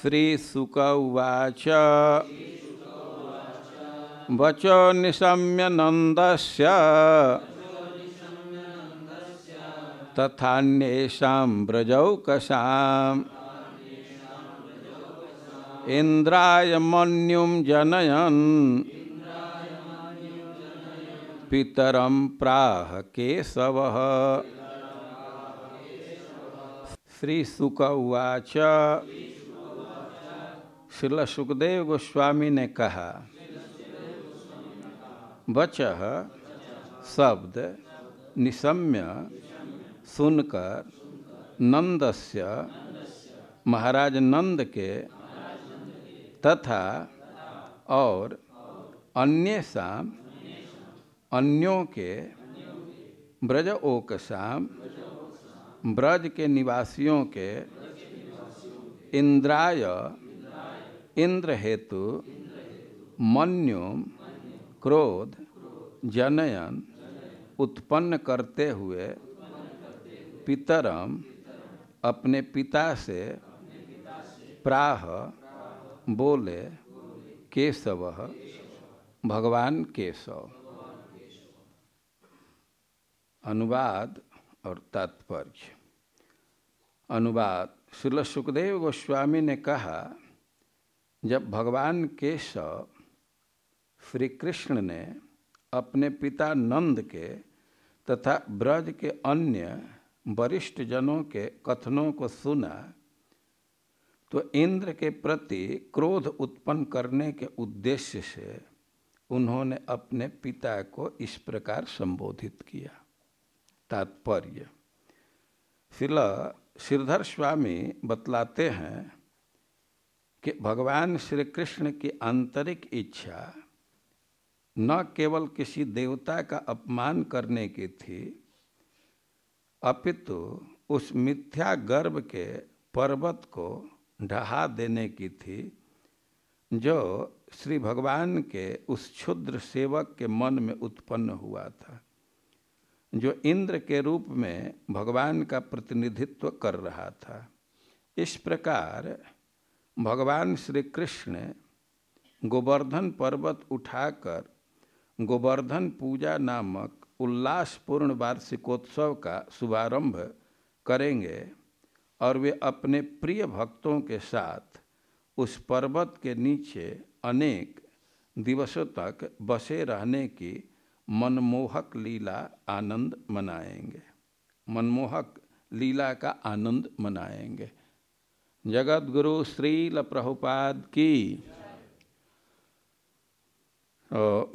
श्रीसुकवाच वचो निशम्य नंद तथान्येषां व्रजौकसाम् इंद्रा मन्युं जनयन पितर प्राह केशव श्रीसुक उवाच श्रील सुखदेव गोस्वामी ने कहा वच शब्द निशम्य सुनकर नंदस्य महाराज नंद के तथा और अन्य शाम अन्यों के ब्रज ओक शाम ब्रज के निवासियों के इंद्राय इंद्र हेतु मनु क्रोध जनयन उत्पन्न करते हुए पितरम अपने पिता से प्राह बोले केशव भगवान केशव अनुवाद और तात्पर्य अनुवाद श्रील सुखदेव गोस्वामी ने कहा जब भगवान केशव श्री कृष्ण ने अपने पिता नंद के तथा ब्रज के अन्य वरिष्ठ जनों के कथनों को सुना तो इंद्र के प्रति क्रोध उत्पन्न करने के उद्देश्य से उन्होंने अपने पिता को इस प्रकार संबोधित किया तात्पर्य शिला श्रीधर स्वामी बतलाते हैं कि भगवान श्री कृष्ण की आंतरिक इच्छा न केवल किसी देवता का अपमान करने की थी अपितु उस मिथ्या गर्भ के पर्वत को ढहा देने की थी जो श्री भगवान के उस क्षुद्र सेवक के मन में उत्पन्न हुआ था जो इंद्र के रूप में भगवान का प्रतिनिधित्व कर रहा था इस प्रकार भगवान श्री कृष्ण गोवर्धन पर्वत उठाकर गोवर्धन पूजा नामक उल्लासपूर्ण वार्षिकोत्सव का शुभारंभ करेंगे और वे अपने प्रिय भक्तों के साथ उस पर्वत के नीचे अनेक दिवसों तक बसे रहने की मनमोहक लीला आनंद मनाएंगे मनमोहक लीला का आनंद मनाएंगे जगत गुरु श्रील प्रभुपाद की ओ, तो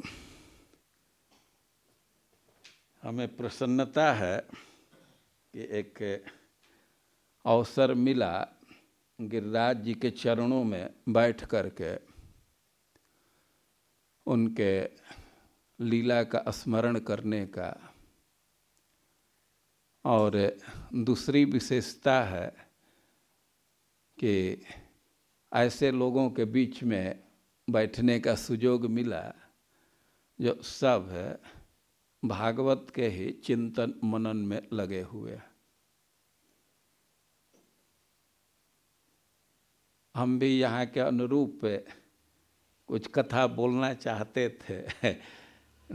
हमें प्रसन्नता है कि एक अवसर मिला गिरिराज जी के चरणों में बैठ कर के उनके लीला का स्मरण करने का और दूसरी विशेषता है कि ऐसे लोगों के बीच में बैठने का सुजोग मिला जो सब भागवत के ही चिंतन मनन में लगे हुए हैं हम भी यहाँ के अनुरूप कुछ कथा बोलना चाहते थे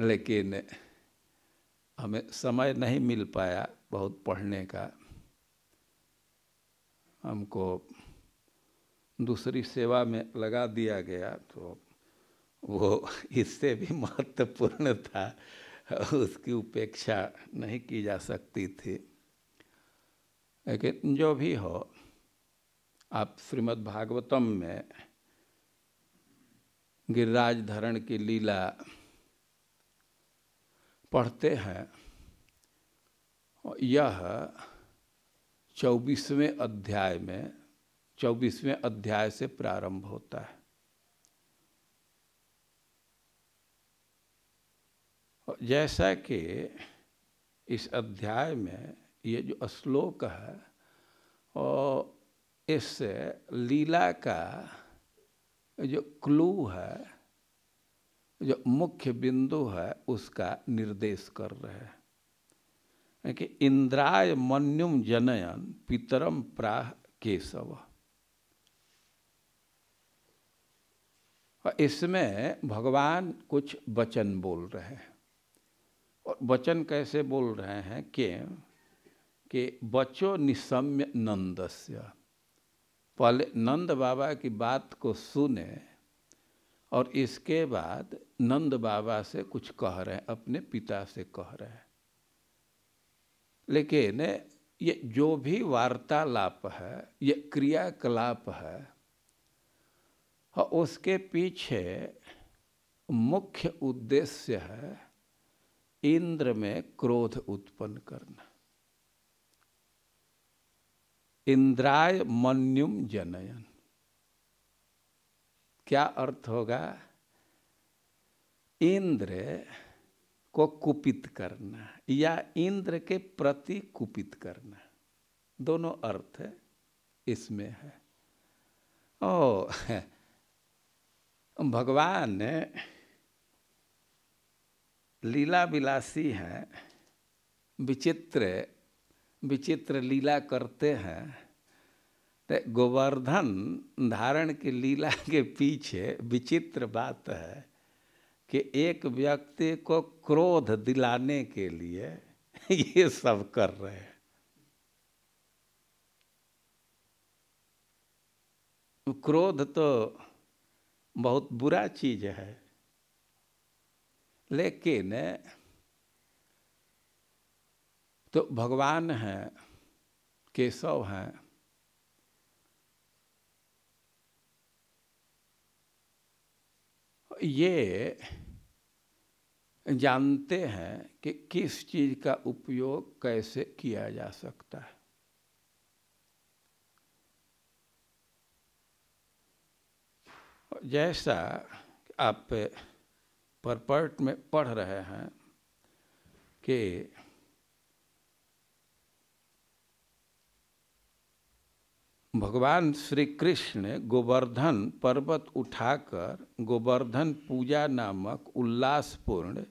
लेकिन हमें समय नहीं मिल पाया बहुत पढ़ने का हमको दूसरी सेवा में लगा दिया गया तो वो इससे भी महत्वपूर्ण था उसकी उपेक्षा नहीं की जा सकती थी लेकिन जो भी हो आप श्रीमद् भागवतम में गिरिराज धरण की लीला पढ़ते हैं यह चौबीसवें अध्याय में चौबीसवें अध्याय से प्रारंभ होता है जैसा कि इस अध्याय में ये जो श्लोक है और इस लीला का जो क्लू है जो मुख्य बिंदु है उसका निर्देश कर रहे हैं कि इंद्राय मन्युम जनयन पितरम प्राह केशव और इसमें भगवान कुछ वचन बोल रहे हैं और वचन कैसे बोल रहे हैं कि कि बचो निसम्य नंदस्य पहले नंद बाबा की बात को सुने और इसके बाद नंद बाबा से कुछ कह रहे हैं अपने पिता से कह रहे हैं लेकिन ये जो भी वार्तालाप है ये क्रियाकलाप है और उसके पीछे मुख्य उद्देश्य है इंद्र में क्रोध उत्पन्न करना इंद्राय मन्युम जनयन क्या अर्थ होगा इंद्र को कुपित करना या इंद्र के प्रति कुपित करना दोनों अर्थ इसमें है ओ भगवान लीला विलासी हैं विचित्र विचित्र लीला करते हैं तो गोवर्धन धारण की लीला के पीछे विचित्र बात है कि एक व्यक्ति को क्रोध दिलाने के लिए ये सब कर रहे हैं क्रोध तो बहुत बुरा चीज है लेकिन तो भगवान हैं केशव हैं ये जानते हैं कि किस चीज़ का उपयोग कैसे किया जा सकता है जैसा आप परपर्ट में पढ़ रहे हैं कि भगवान श्री कृष्ण गोवर्धन पर्वत उठाकर गोवर्धन पूजा नामक उल्लासपूर्ण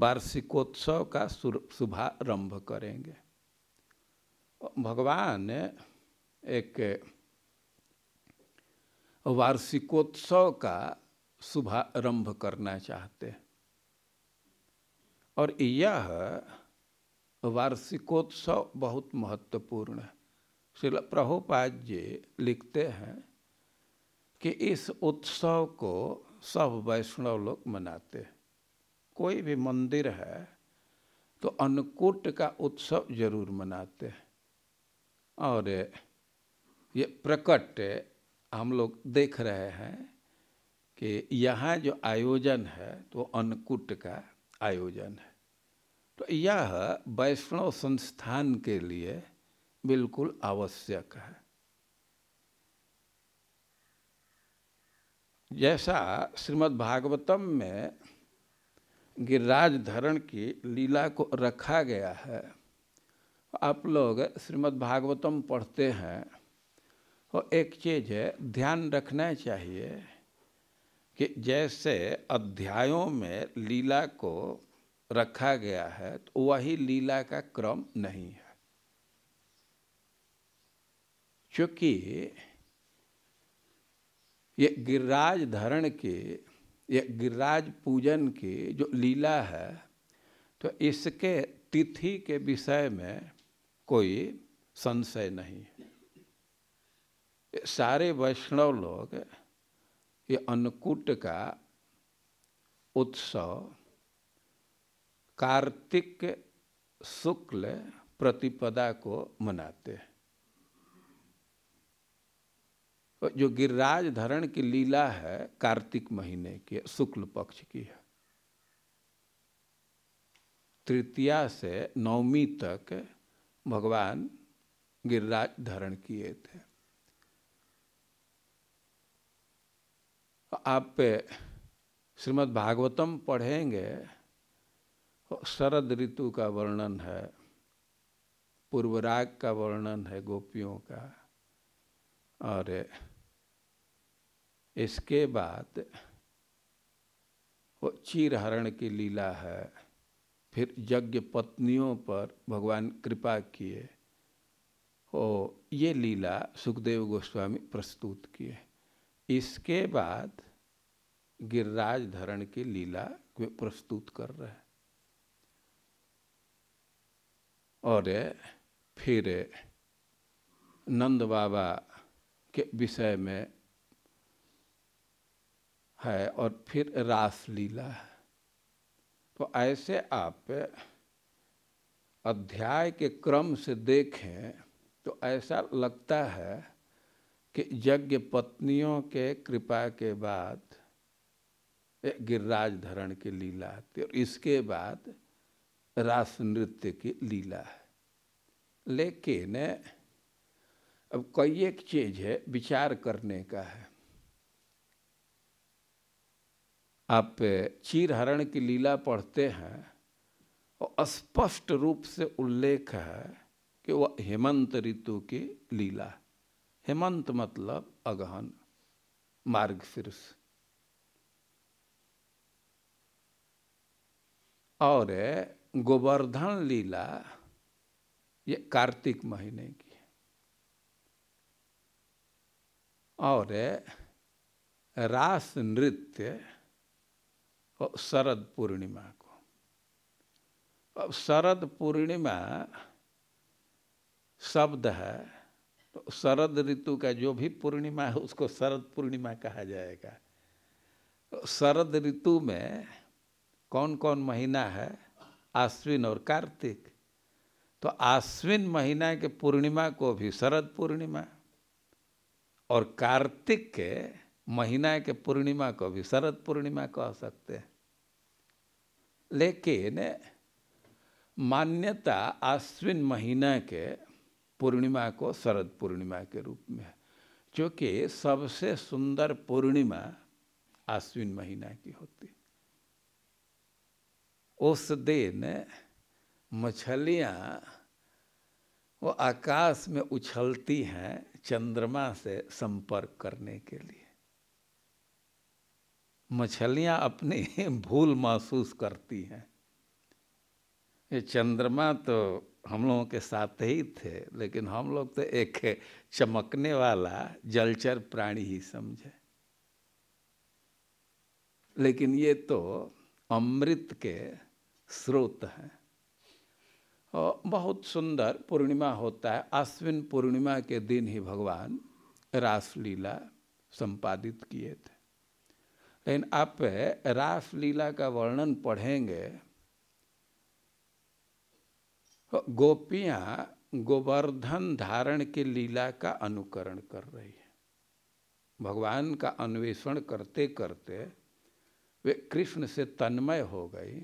वार्षिकोत्सव का शुभारंभ करेंगे भगवान एक वार्षिकोत्सव का शुभारंभ करना चाहते हैं और यह वार्षिकोत्सव बहुत महत्वपूर्ण है श्रील प्रभुपाद जी लिखते हैं कि इस उत्सव को सब वैष्णव लोग मनाते हैं कोई भी मंदिर है तो अन्नकूट का उत्सव जरूर मनाते हैं और ये प्रकट हम लोग देख रहे हैं कि यहाँ जो आयोजन है तो अन्नकूट का आयोजन है तो यह वैष्णव संस्थान के लिए बिल्कुल आवश्यक है जैसा श्रीमद् भागवतम में गिरिराज धरण की लीला को रखा गया है आप लोग श्रीमद् भागवतम पढ़ते हैं और एक चीज़ है ध्यान रखना चाहिए कि जैसे अध्यायों में लीला को रखा गया है तो वही लीला का क्रम नहीं है क्योंकि ये गिरिराज धरण के ये गिरिराज पूजन की जो लीला है तो इसके तिथि के विषय में कोई संशय नहीं है सारे वैष्णव लोग ये अन्नकूट का उत्सव कार्तिक शुक्ल प्रतिपदा को मनाते हैं जो गिरिराज धरण की लीला है कार्तिक महीने की शुक्ल पक्ष की है तृतीया से नवमी तक भगवान गिरिराज धरण किए थे आप श्रीमद् भागवतम पढ़ेंगे शरद ऋतु का वर्णन है पूर्वराग का वर्णन है गोपियों का और इसके बाद वो चीरहरण की लीला है फिर यज्ञ पत्नियों पर भगवान कृपा किए ओ ये लीला सुखदेव गोस्वामी प्रस्तुत किए इसके बाद गिरिराज धरण की लीला प्रस्तुत कर रहे हैं और फिर नंद बाबा के विषय में है और फिर रास लीला है तो ऐसे आप अध्याय के क्रम से देखें तो ऐसा लगता है कि यज्ञ पत्नियों के कृपा के बाद गिरिराज धरण की लीला आती और इसके बाद रास नृत्य की लीला है लेकिन अब कई एक चीज है विचार करने का है आप चीरहरण की लीला पढ़ते हैं और स्पष्ट रूप से उल्लेख है कि वह हेमंत ऋतु की लीला है हेमंत मतलब अगहन मार्ग शीर्ष और गोवर्धन लीला ये कार्तिक महीने की और रास नृत्य शरद पूर्णिमा को अब शरद पूर्णिमा शब्द है शरद ऋतु का जो भी पूर्णिमा है उसको शरद पूर्णिमा कहा जाएगा शरद ऋतु में कौन कौन महीना है आश्विन और कार्तिक तो आश्विन महीना के पूर्णिमा को भी शरद पूर्णिमा और कार्तिक के महीना के पूर्णिमा को भी शरद पूर्णिमा कह सकते हैं लेकिन मान्यता आश्विन महीना के पूर्णिमा को शरद पूर्णिमा के रूप में क्योंकि सबसे सुंदर पूर्णिमा आश्विन महीना की होती उस दिन मछलियाँ वो आकाश में उछलती हैं चंद्रमा से संपर्क करने के लिए मछलियाँ अपनी भूल महसूस करती हैं ये चंद्रमा तो हम लोगों के साथ ही थे लेकिन हम लोग तो एक चमकने वाला जलचर प्राणी ही समझे लेकिन ये तो अमृत के स्रोत हैं और बहुत सुंदर पूर्णिमा होता है अश्विन पूर्णिमा के दिन ही भगवान रासलीला संपादित किए थे लेकिन आप रासलीला का वर्णन पढ़ेंगे गोपियां गोवर्धन धारण के लीला का अनुकरण कर रही है भगवान का अन्वेषण करते करते वे कृष्ण से तन्मय हो गई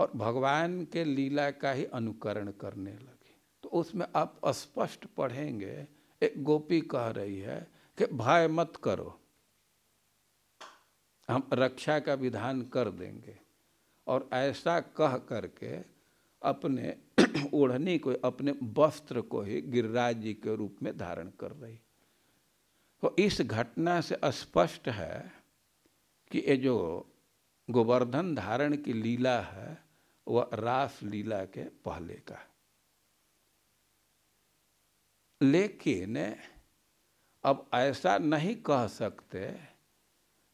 और भगवान के लीला का ही अनुकरण करने लगी तो उसमें आप स्पष्ट पढ़ेंगे एक गोपी कह रही है कि भय मत करो हम रक्षा का विधान कर देंगे और ऐसा कह करके अपने ओढ़ने को अपने वस्त्र को ही गिरिराज जी के रूप में धारण कर रही तो इस घटना से स्पष्ट है कि ये जो गोवर्धन धारण की लीला है वह रास लीला के पहले का लेकिन अब ऐसा नहीं कह सकते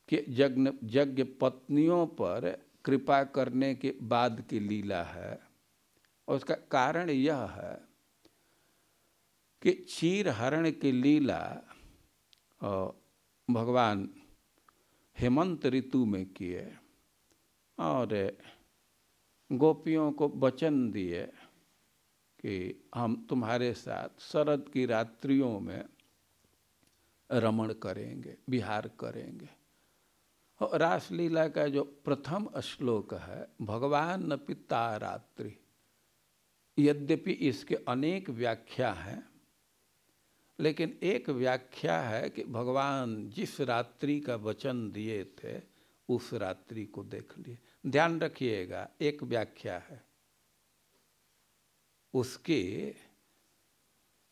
कि यज्ञ यज्ञ पत्नियों पर कृपा करने के बाद की लीला है और उसका कारण यह है कि चीर हरण की लीला भगवान हेमंत ऋतु में किए और गोपियों को वचन दिए कि हम तुम्हारे साथ शरद की रात्रियों में रमण करेंगे विहार करेंगे और रासलीला का जो प्रथम श्लोक है भगवान पिता रात्रि यद्यपि इसके अनेक व्याख्या हैं लेकिन एक व्याख्या है कि भगवान जिस रात्रि का वचन दिए थे उस रात्रि को देख लिए ध्यान रखिएगा एक व्याख्या है उसके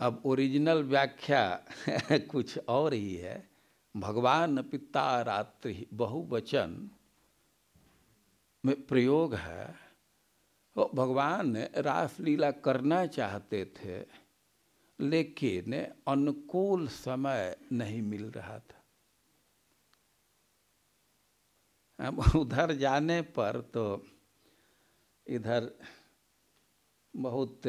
अब ओरिजिनल व्याख्या कुछ और ही है भगवान पिता रात्रि बहुवचन में प्रयोग है तो भगवान रासलीला करना चाहते थे लेकिन अनुकूल समय नहीं मिल रहा था अब उधर जाने पर तो इधर बहुत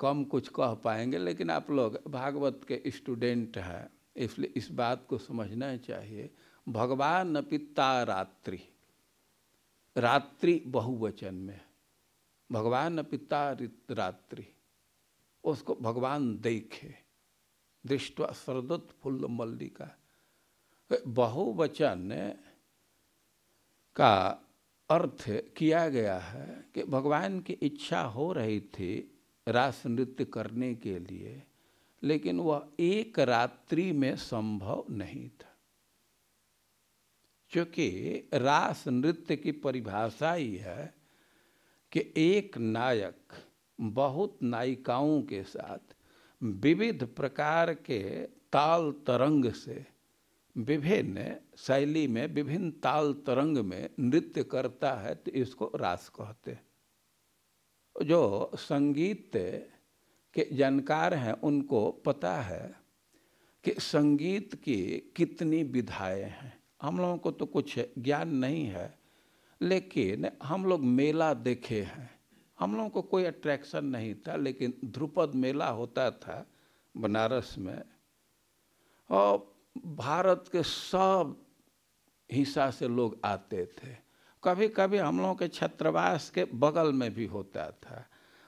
कम कुछ कह पाएंगे लेकिन आप लोग भागवत के स्टूडेंट हैं इसलिए इस बात को समझना चाहिए भगवान पिता रात्रि रात्रि बहुवचन में भगवान पिता रात्रि उसको भगवान देखे दृष्ट सरदत्त फुल्ल मल्लिका बहुवचन का अर्थ किया गया है कि भगवान की इच्छा हो रही थी रास नृत्य करने के लिए लेकिन वह एक रात्रि में संभव नहीं था क्योंकि रास नृत्य की परिभाषा ही है कि एक नायक बहुत नायिकाओं के साथ विविध प्रकार के ताल तरंग से विभिन्न शैली में विभिन्न ताल तरंग में नृत्य करता है तो इसको रास कहते हैं जो संगीत के जानकार हैं उनको पता है कि संगीत की कितनी विधाएं हैं हम लोगों को तो कुछ ज्ञान नहीं है लेकिन हम लोग मेला देखे हैं हम लोगों को कोई अट्रैक्शन नहीं था लेकिन ध्रुपद मेला होता था बनारस में और भारत के सब हिस्सा से लोग आते थे कभी कभी हम लोगों के छत्रवास के बगल में भी होता था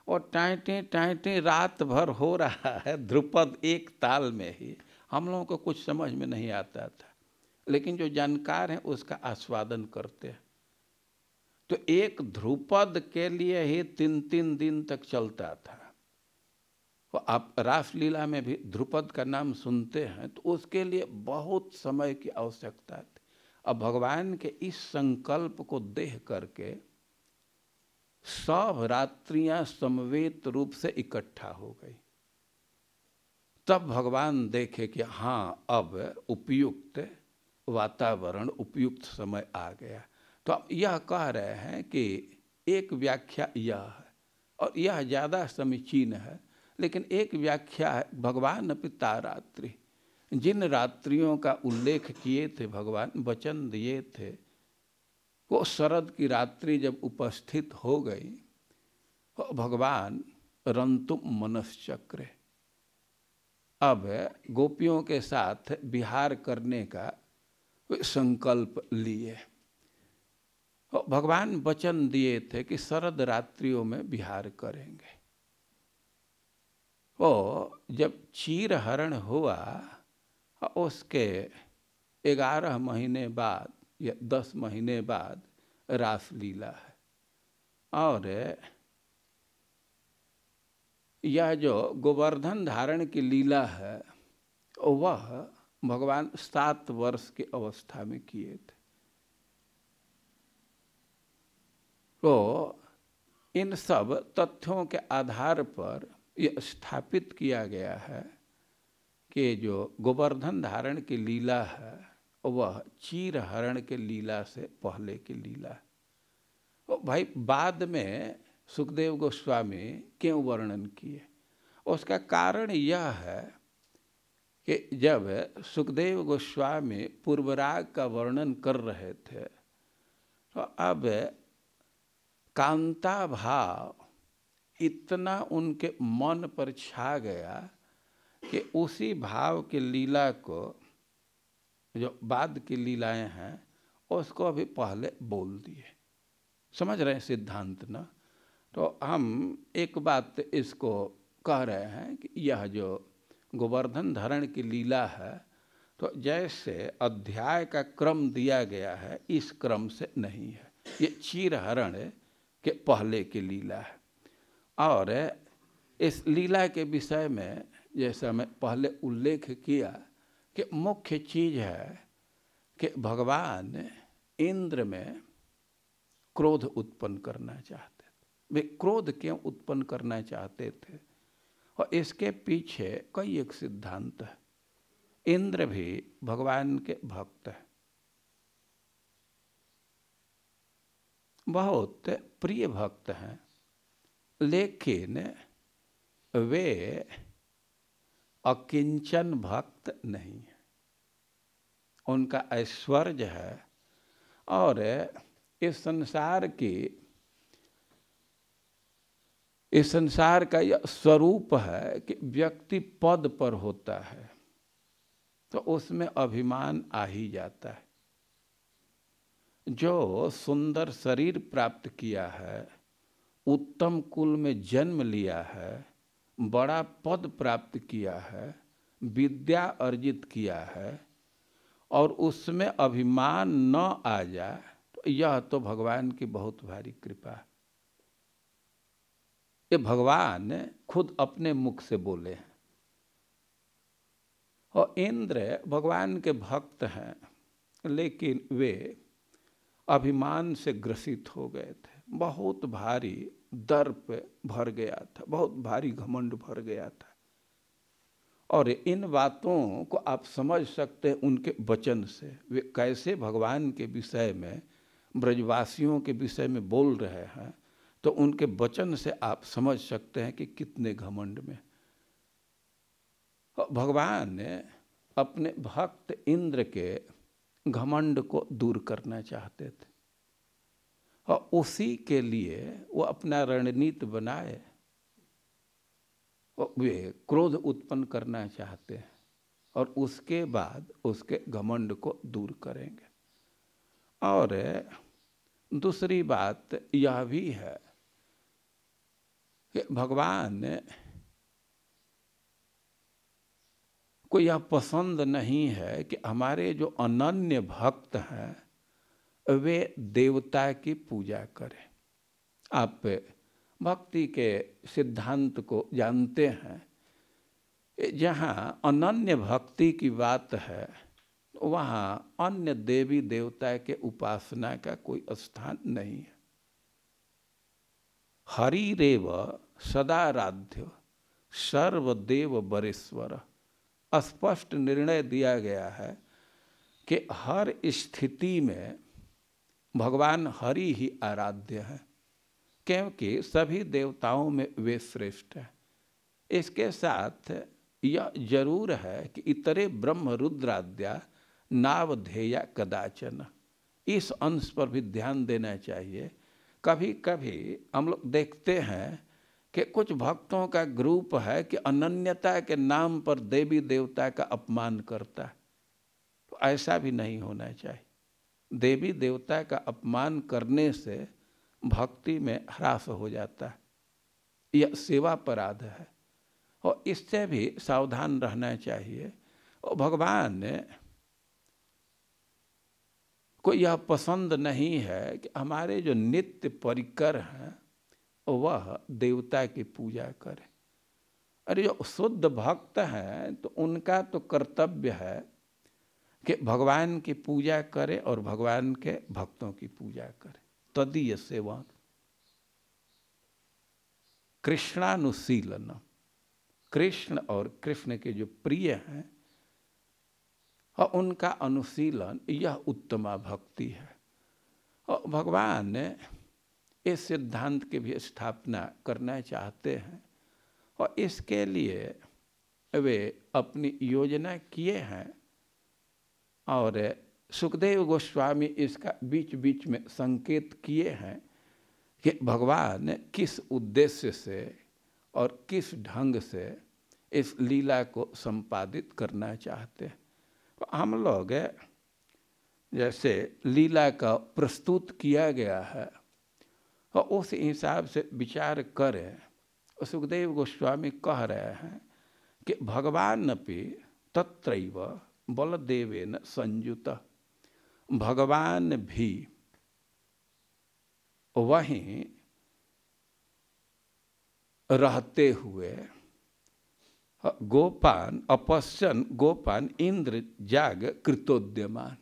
और टाइटी टाइटी रात भर हो रहा है ध्रुपद एक ताल में ही हम लोगों को कुछ समझ में नहीं आता था लेकिन जो जानकार हैं उसका आस्वादन करते हैं तो एक ध्रुपद के लिए ही तीन तीन दिन तक चलता था तो आप रासलीला में भी ध्रुपद का नाम सुनते हैं तो उसके लिए बहुत समय की आवश्यकता थी अब भगवान के इस संकल्प को देख करके सब रात्रियां समवेत रूप से इकट्ठा हो गई तब भगवान देखे कि हाँ अब उपयुक्त वातावरण उपयुक्त समय आ गया तो हम यह कह रहे हैं कि एक व्याख्या यह है और यह ज़्यादा समीचीन है लेकिन एक व्याख्या है भगवान पिता रात्रि जिन रात्रियों का उल्लेख किए थे भगवान वचन दिए थे वो शरद की रात्रि जब उपस्थित हो गई भगवान रंतुम मनस्क्र अब गोपियों के साथ विहार करने का संकल्प लिए भगवान वचन दिए थे कि शरद रात्रियों में बिहार करेंगे वो जब चीर हरण हुआ उसके ग्यारह महीने बाद या दस महीने बाद रासलीला है और यह जो गोवर्धन धारण की लीला है वह भगवान सात वर्ष की अवस्था में किए थे तो इन सब तथ्यों के आधार पर ये स्थापित किया गया है कि जो गोवर्धन धारण की लीला है वह चीर हरण के लीला से पहले की लीला वो भाई बाद में सुखदेव गोस्वामी क्यों वर्णन किए उसका कारण यह है कि जब सुखदेव गोस्वामी पूर्वराग का वर्णन कर रहे थे तो अब कांता भाव इतना उनके मन पर छा गया कि उसी भाव की लीला को जो बाद की लीलाएं हैं उसको अभी पहले बोल दिए समझ रहे हैं सिद्धांत ना तो हम एक बात इसको कह रहे हैं कि यह जो गोवर्धन धरण की लीला है तो जैसे अध्याय का क्रम दिया गया है इस क्रम से नहीं है ये चीरहरण के पहले की लीला है और इस लीला के विषय में जैसा मैं पहले उल्लेख किया कि मुख्य चीज है कि भगवान इंद्र में क्रोध उत्पन्न करना चाहते थे वे क्रोध क्यों उत्पन्न करना चाहते थे और इसके पीछे कई एक सिद्धांत है इंद्र भी भगवान के भक्त हैं बहुत प्रिय भक्त हैं लेकिन वे अकिंचन भक्त नहीं हैं उनका ऐश्वर्य है और इस संसार की इस संसार का यह स्वरूप है कि व्यक्ति पद पर होता है तो उसमें अभिमान आ ही जाता है जो सुंदर शरीर प्राप्त किया है उत्तम कुल में जन्म लिया है बड़ा पद प्राप्त किया है विद्या अर्जित किया है और उसमें अभिमान न आ जाए तो यह तो भगवान की बहुत भारी कृपा है ये भगवान खुद अपने मुख से बोले हैं और इंद्र भगवान के भक्त हैं लेकिन वे अभिमान से ग्रसित हो गए थे बहुत भारी दर्प भर गया था बहुत भारी घमंड भर गया था और इन बातों को आप समझ सकते हैं उनके वचन से वे कैसे भगवान के विषय में ब्रजवासियों के विषय में बोल रहे हैं तो उनके वचन से आप समझ सकते हैं कि कितने घमंड में भगवान ने अपने भक्त इंद्र के घमंड को दूर करना चाहते थे और उसी के लिए वो अपना रणनीति बनाए वे क्रोध उत्पन्न करना चाहते हैं और उसके बाद उसके घमंड को दूर करेंगे और दूसरी बात यह भी है कि भगवान को यह पसंद नहीं है कि हमारे जो अनन्य भक्त हैं वे देवता की पूजा करें आप भक्ति के सिद्धांत को जानते हैं जहाँ अनन्य भक्ति की बात है वहाँ अन्य देवी देवता के उपासना का कोई स्थान नहीं है हरि रेव सदाराध्य सर्वदेव बरेश्वर स्पष्ट निर्णय दिया गया है कि हर स्थिति में भगवान हरि ही आराध्य है क्योंकि सभी देवताओं में वे श्रेष्ठ हैं इसके साथ यह जरूर है कि इतरे ब्रह्म रुद्राद्या नावधेया कदाचन इस अंश पर भी ध्यान देना चाहिए कभी कभी हम लोग देखते हैं कि कुछ भक्तों का ग्रुप है कि अनन्यता के नाम पर देवी देवता का अपमान करता है तो ऐसा भी नहीं होना चाहिए देवी देवता का अपमान करने से भक्ति में ह्रास हो जाता है यह सेवा अपराध है और इससे भी सावधान रहना चाहिए और भगवान ने को यह पसंद नहीं है कि हमारे जो नित्य परिकर हैं तो वह देवता की पूजा करे अरे जो शुद्ध भक्त हैं तो उनका तो कर्तव्य है कि भगवान की पूजा करे और भगवान के भक्तों की पूजा करे तदीय सेवा कृष्णानुशीलन कृष्ण और कृष्ण के जो प्रिय हैं और हाँ, उनका अनुशीलन यह उत्तमा भक्ति है और भगवान ने इस सिद्धांत की भी स्थापना करना चाहते हैं और इसके लिए वे अपनी योजना किए हैं और सुखदेव गोस्वामी इसका बीच बीच में संकेत किए हैं कि भगवान किस उद्देश्य से और किस ढंग से इस लीला को संपादित करना चाहते हैं तो हम लोग जैसे लीला का प्रस्तुत किया गया है और उस हिसाब से विचार करें सुखदेव गोस्वामी कह रहे हैं कि भगवान अपि तत्रैव बलदेवेन संयुत भगवान भी वहीं रहते हुए गोपान अपश्चन गोपान इंद्र जाग कृतोद्यमान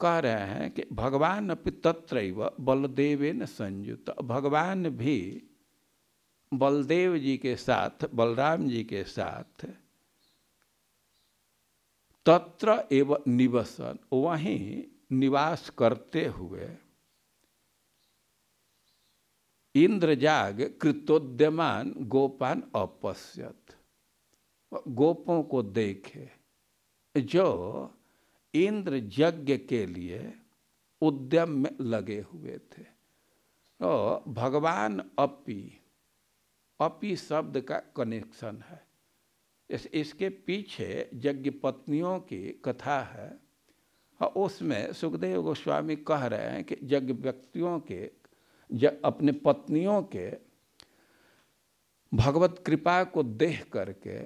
कह रहे हैं कि भगवान अपि तत्र बलदेव न संयुक्त भगवान भी बलदेव जी के साथ बलराम जी के साथ तत्र एव निवसन वहीं निवास करते हुए इंद्रजाग कृतोद्यमान गोपान अपश्यत गोपों को देखे जो इंद्र यज्ञ के लिए उद्यम में लगे हुए थे तो भगवान अपी अपी शब्द का कनेक्शन है इस, इसके पीछे यज्ञ पत्नियों की कथा है और उसमें सुखदेव गोस्वामी कह रहे हैं कि यज्ञ व्यक्तियों के अपने पत्नियों के भगवत कृपा को देख करके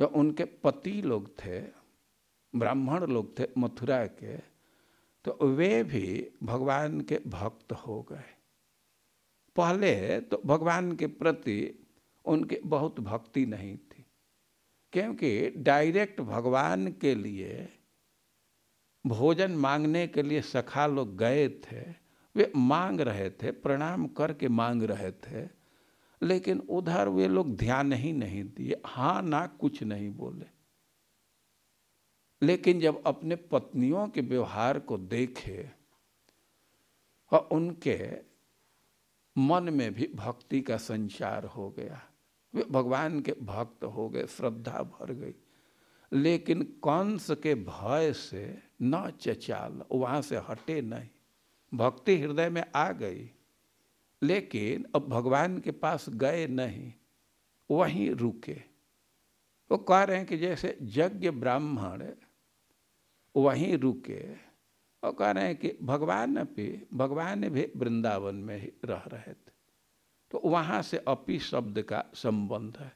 जो उनके पति लोग थे ब्राह्मण लोग थे मथुरा के तो वे भी भगवान के भक्त हो गए पहले तो भगवान के प्रति उनके बहुत भक्ति नहीं थी क्योंकि डायरेक्ट भगवान के लिए भोजन मांगने के लिए सखा लोग गए थे वे मांग रहे थे प्रणाम करके मांग रहे थे लेकिन उधर वे लोग ध्यान ही नहीं दिए हाँ ना कुछ नहीं बोले लेकिन जब अपने पत्नियों के व्यवहार को देखे और उनके मन में भी भक्ति का संचार हो गया वे भगवान के भक्त हो गए श्रद्धा भर गई लेकिन कंस के भय से न चचाल वहाँ से हटे नहीं भक्ति हृदय में आ गई लेकिन अब भगवान के पास गए नहीं वहीं रुके वो कह रहे हैं कि जैसे यज्ञ ब्राह्मण वहीं रुके और कह रहे हैं कि भगवान अपी भगवान भी वृंदावन में ही रह रहे थे तो वहाँ से अपी शब्द का संबंध है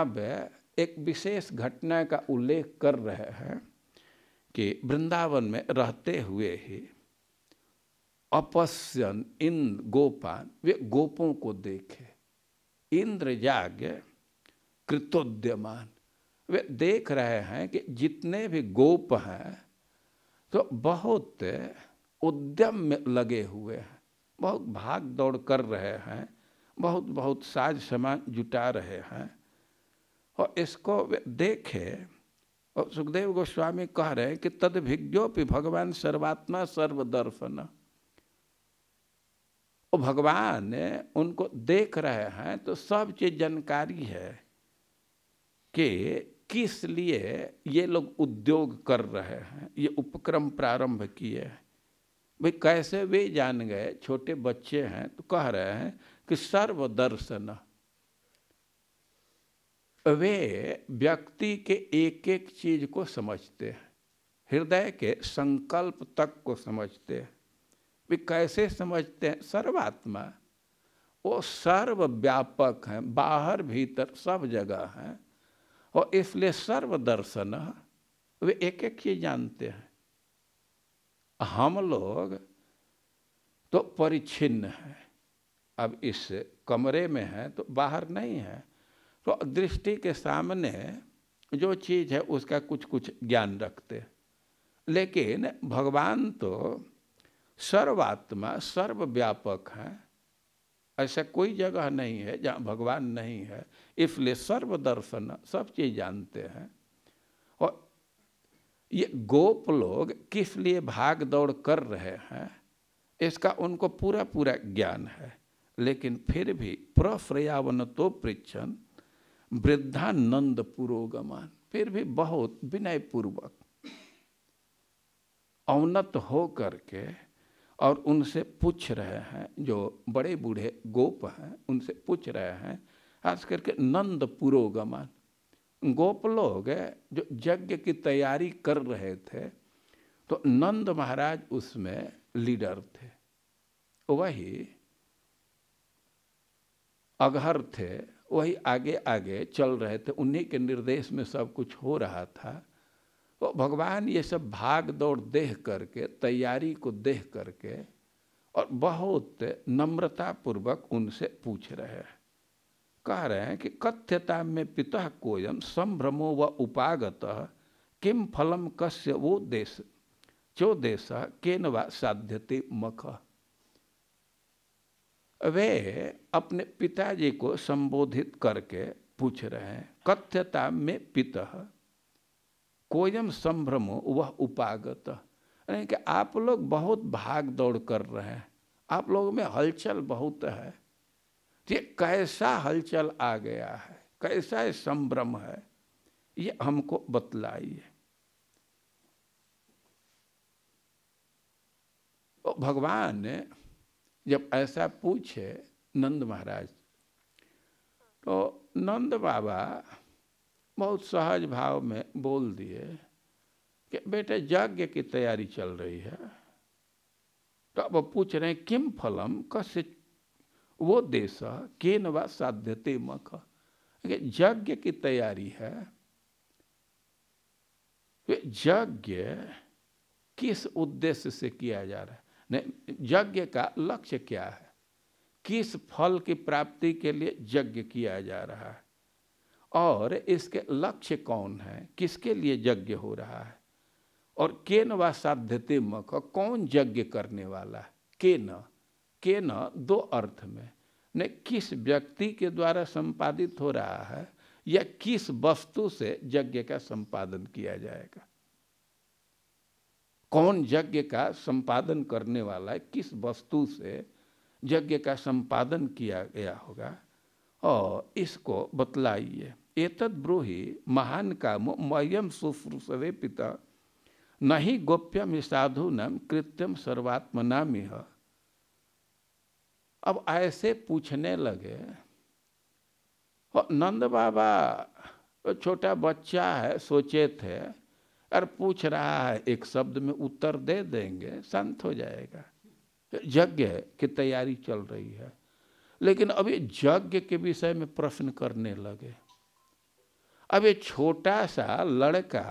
अब एक विशेष घटना का उल्लेख कर रहे हैं कि वृंदावन में रहते हुए ही अपस्यन इंद्र गोपान वे गोपों को देखे इंद्र जाग कृतोद्यमान वे देख रहे हैं कि जितने भी गोप हैं तो बहुत उद्यम में लगे हुए हैं बहुत भाग दौड़ कर रहे हैं बहुत बहुत साज सामान जुटा रहे हैं और इसको वे देखे और सुखदेव गोस्वामी कह रहे हैं कि तद भी भगवान सर्वात्मा सर्वदर्शन और भगवान उनको देख रहे हैं तो सब चीज जानकारी है कि किस लिए ये लोग उद्योग कर रहे हैं ये उपक्रम प्रारंभ किए हैं भाई कैसे वे जान गए छोटे बच्चे हैं तो कह रहे हैं कि सर्वदर्शन वे व्यक्ति के एक एक चीज को समझते हैं हृदय के संकल्प तक को समझते हैं वे कैसे समझते हैं सर्वात्मा वो सर्वव्यापक हैं बाहर भीतर सब जगह हैं और इसलिए सर्व दर्शन वे एक एक चीज जानते हैं हम लोग तो परिच्छिन्न है अब इस कमरे में है तो बाहर नहीं है तो दृष्टि के सामने जो चीज़ है उसका कुछ कुछ ज्ञान रखते लेकिन भगवान तो सर्वात्मा सर्वव्यापक हैं ऐसा कोई जगह नहीं है जहाँ भगवान नहीं है इसलिए सर्वदर्शन सब चीज जानते हैं और ये गोप लोग किस लिए भाग दौड़ कर रहे हैं इसका उनको पूरा पूरा ज्ञान है लेकिन फिर भी प्रश्रयावन तो पृछन वृद्धानंद पुरोगमन फिर भी बहुत विनय पूर्वक अवनत हो करके और उनसे पूछ रहे हैं जो बड़े बूढ़े गोप हैं उनसे पूछ रहे हैं खास करके नंद पुरोगमन गोप लोग जो यज्ञ की तैयारी कर रहे थे तो नंद महाराज उसमें लीडर थे वही अगहर थे वही आगे आगे चल रहे थे उन्हीं के निर्देश में सब कुछ हो रहा था वो तो भगवान ये सब भाग दौड़ देख करके तैयारी को देख करके और बहुत नम्रतापूर्वक उनसे पूछ रहे हैं कह रहे हैं कि कथ्यता में पिता कोयम संभ्रमो व उपागत किम फलम कस्य वो देश चो देश केन व साध्यते मख वे अपने पिताजी को संबोधित करके पूछ रहे हैं कथ्यता में पिता कोयम संभ्रमो वह उपागत यानी कि आप लोग बहुत भाग दौड़ कर रहे हैं आप लोगों में हलचल बहुत है कि कैसा हलचल आ गया है कैसा संभ्रम है ये हमको बतलाइए तो भगवान ने जब ऐसा पूछे नंद महाराज तो नंद बाबा बहुत सहज भाव में बोल दिए कि बेटे यज्ञ की तैयारी चल रही है तो अब पूछ रहे हैं किम फलम कस्य वो देश के नवा साध्यते मख यज्ञ की तैयारी है यज्ञ किस उद्देश्य से किया जा रहा है नहीं यज्ञ का लक्ष्य क्या है किस फल की प्राप्ति के लिए यज्ञ किया जा रहा है और इसके लक्ष्य कौन है किसके लिए यज्ञ हो रहा है और केन व साध्यते मख कौन यज्ञ करने वाला है केन के न दो अर्थ में ने किस व्यक्ति के द्वारा संपादित हो रहा है या किस वस्तु से यज्ञ का संपादन किया जाएगा कौन यज्ञ का संपादन करने वाला है किस वस्तु से यज्ञ का संपादन किया गया होगा और इसको बतलाइए एतद ब्रूही महान काम मयम सुश्रूषवे पिता नहीं गोप्यम साधु नम कृत्यम सर्वात्मनामी है अब ऐसे पूछने लगे और नंद बाबा छोटा बच्चा है सोचे थे और पूछ रहा है एक शब्द में उत्तर दे देंगे शांत हो जाएगा यज्ञ की तैयारी चल रही है लेकिन अभी यज्ञ के विषय में प्रश्न करने लगे अब ये छोटा सा लड़का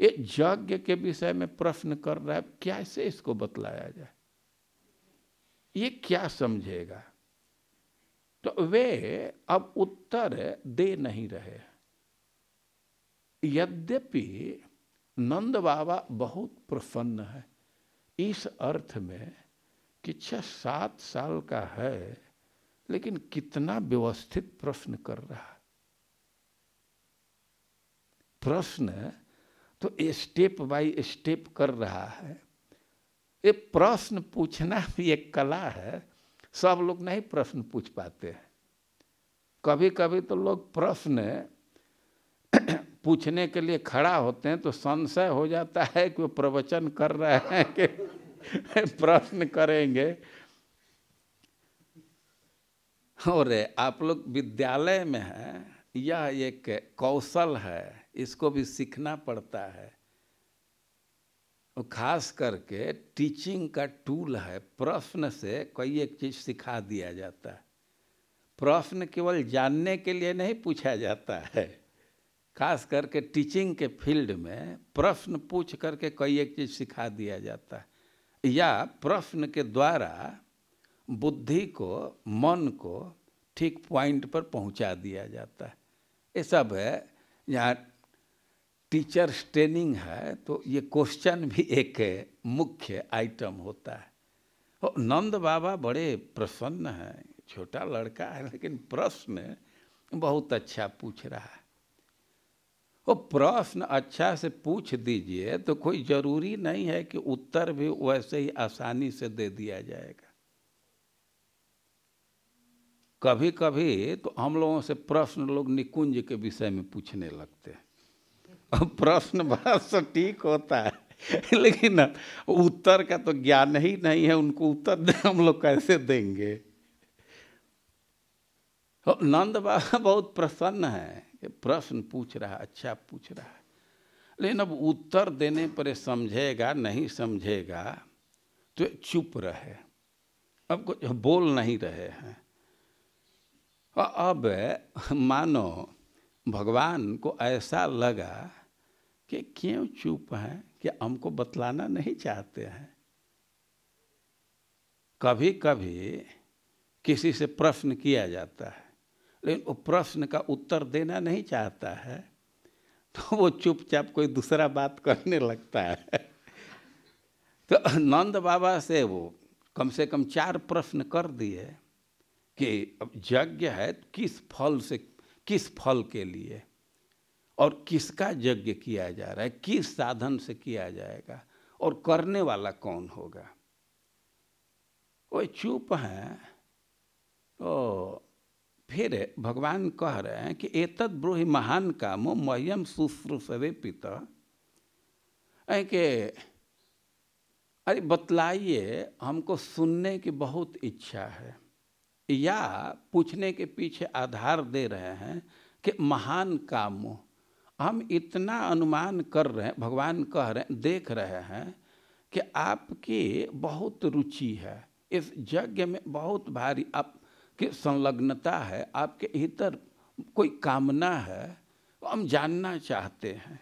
ये यज्ञ के विषय में प्रश्न कर रहा है कैसे इसको बतलाया जाए ये क्या समझेगा तो वे अब उत्तर दे नहीं रहे यद्यपि नंद बाबा बहुत प्रसन्न है इस अर्थ में कि छह सात साल का है लेकिन कितना व्यवस्थित प्रश्न कर रहा है प्रश्न तो स्टेप बाय स्टेप कर रहा है ये प्रश्न पूछना भी एक कला है सब लोग नहीं प्रश्न पूछ पाते हैं कभी कभी तो लोग प्रश्न पूछने के लिए खड़ा होते हैं तो संशय हो जाता है कि वो प्रवचन कर रहे हैं कि प्रश्न करेंगे और आप लोग विद्यालय में हैं यह एक कौशल है इसको भी सीखना पड़ता है खास करके टीचिंग का टूल है प्रश्न से कई एक चीज़ सिखा दिया जाता है प्रश्न केवल जानने के लिए नहीं पूछा जाता है खास करके टीचिंग के फील्ड में प्रश्न पूछ करके कई एक चीज़ सिखा दिया जाता है या प्रश्न के द्वारा बुद्धि को मन को ठीक पॉइंट पर पहुंचा दिया जाता है ये सब है यहाँ टीचर्स ट्रेनिंग है तो ये क्वेश्चन भी एक मुख्य आइटम होता है और नंद बाबा बड़े प्रसन्न हैं छोटा लड़का है लेकिन प्रश्न बहुत अच्छा पूछ रहा है वो प्रश्न अच्छा से पूछ दीजिए तो कोई ज़रूरी नहीं है कि उत्तर भी वैसे ही आसानी से दे दिया जाएगा कभी कभी तो हम लोगों से प्रश्न लोग निकुंज के विषय में पूछने लगते हैं प्रश्न बड़ा सटीक होता है लेकिन उत्तर का तो ज्ञान ही नहीं है उनको उत्तर हम लोग कैसे देंगे नंद बाबा बहुत प्रसन्न है प्रश्न पूछ रहा है अच्छा पूछ रहा है लेकिन अब उत्तर देने पर समझेगा नहीं समझेगा तो चुप रहे अब कुछ बोल नहीं रहे हैं अब मानो भगवान को ऐसा लगा कि क्यों चुप है कि हमको बतलाना नहीं चाहते हैं कभी कभी किसी से प्रश्न किया जाता है लेकिन वो प्रश्न का उत्तर देना नहीं चाहता है तो वो चुपचाप कोई दूसरा बात करने लगता है तो नंद बाबा से वो कम से कम चार प्रश्न कर दिए कि अब यज्ञ है किस फल से किस फल के लिए और किसका यज्ञ किया जा रहा है किस साधन से किया जाएगा और करने वाला कौन होगा वो चुप हैं तो फिर भगवान कह रहे हैं कि एतद ब्रूही महान कामो मह्यम शुश्रूषवे पिता के अरे बतलाइए हमको सुनने की बहुत इच्छा है या पूछने के पीछे आधार दे रहे हैं कि महान कामों हम इतना अनुमान कर रहे हैं भगवान कह रहे हैं देख रहे हैं कि आपकी बहुत रुचि है इस यज्ञ में बहुत भारी आपकी संलग्नता है आपके इतर कोई कामना है हम जानना चाहते हैं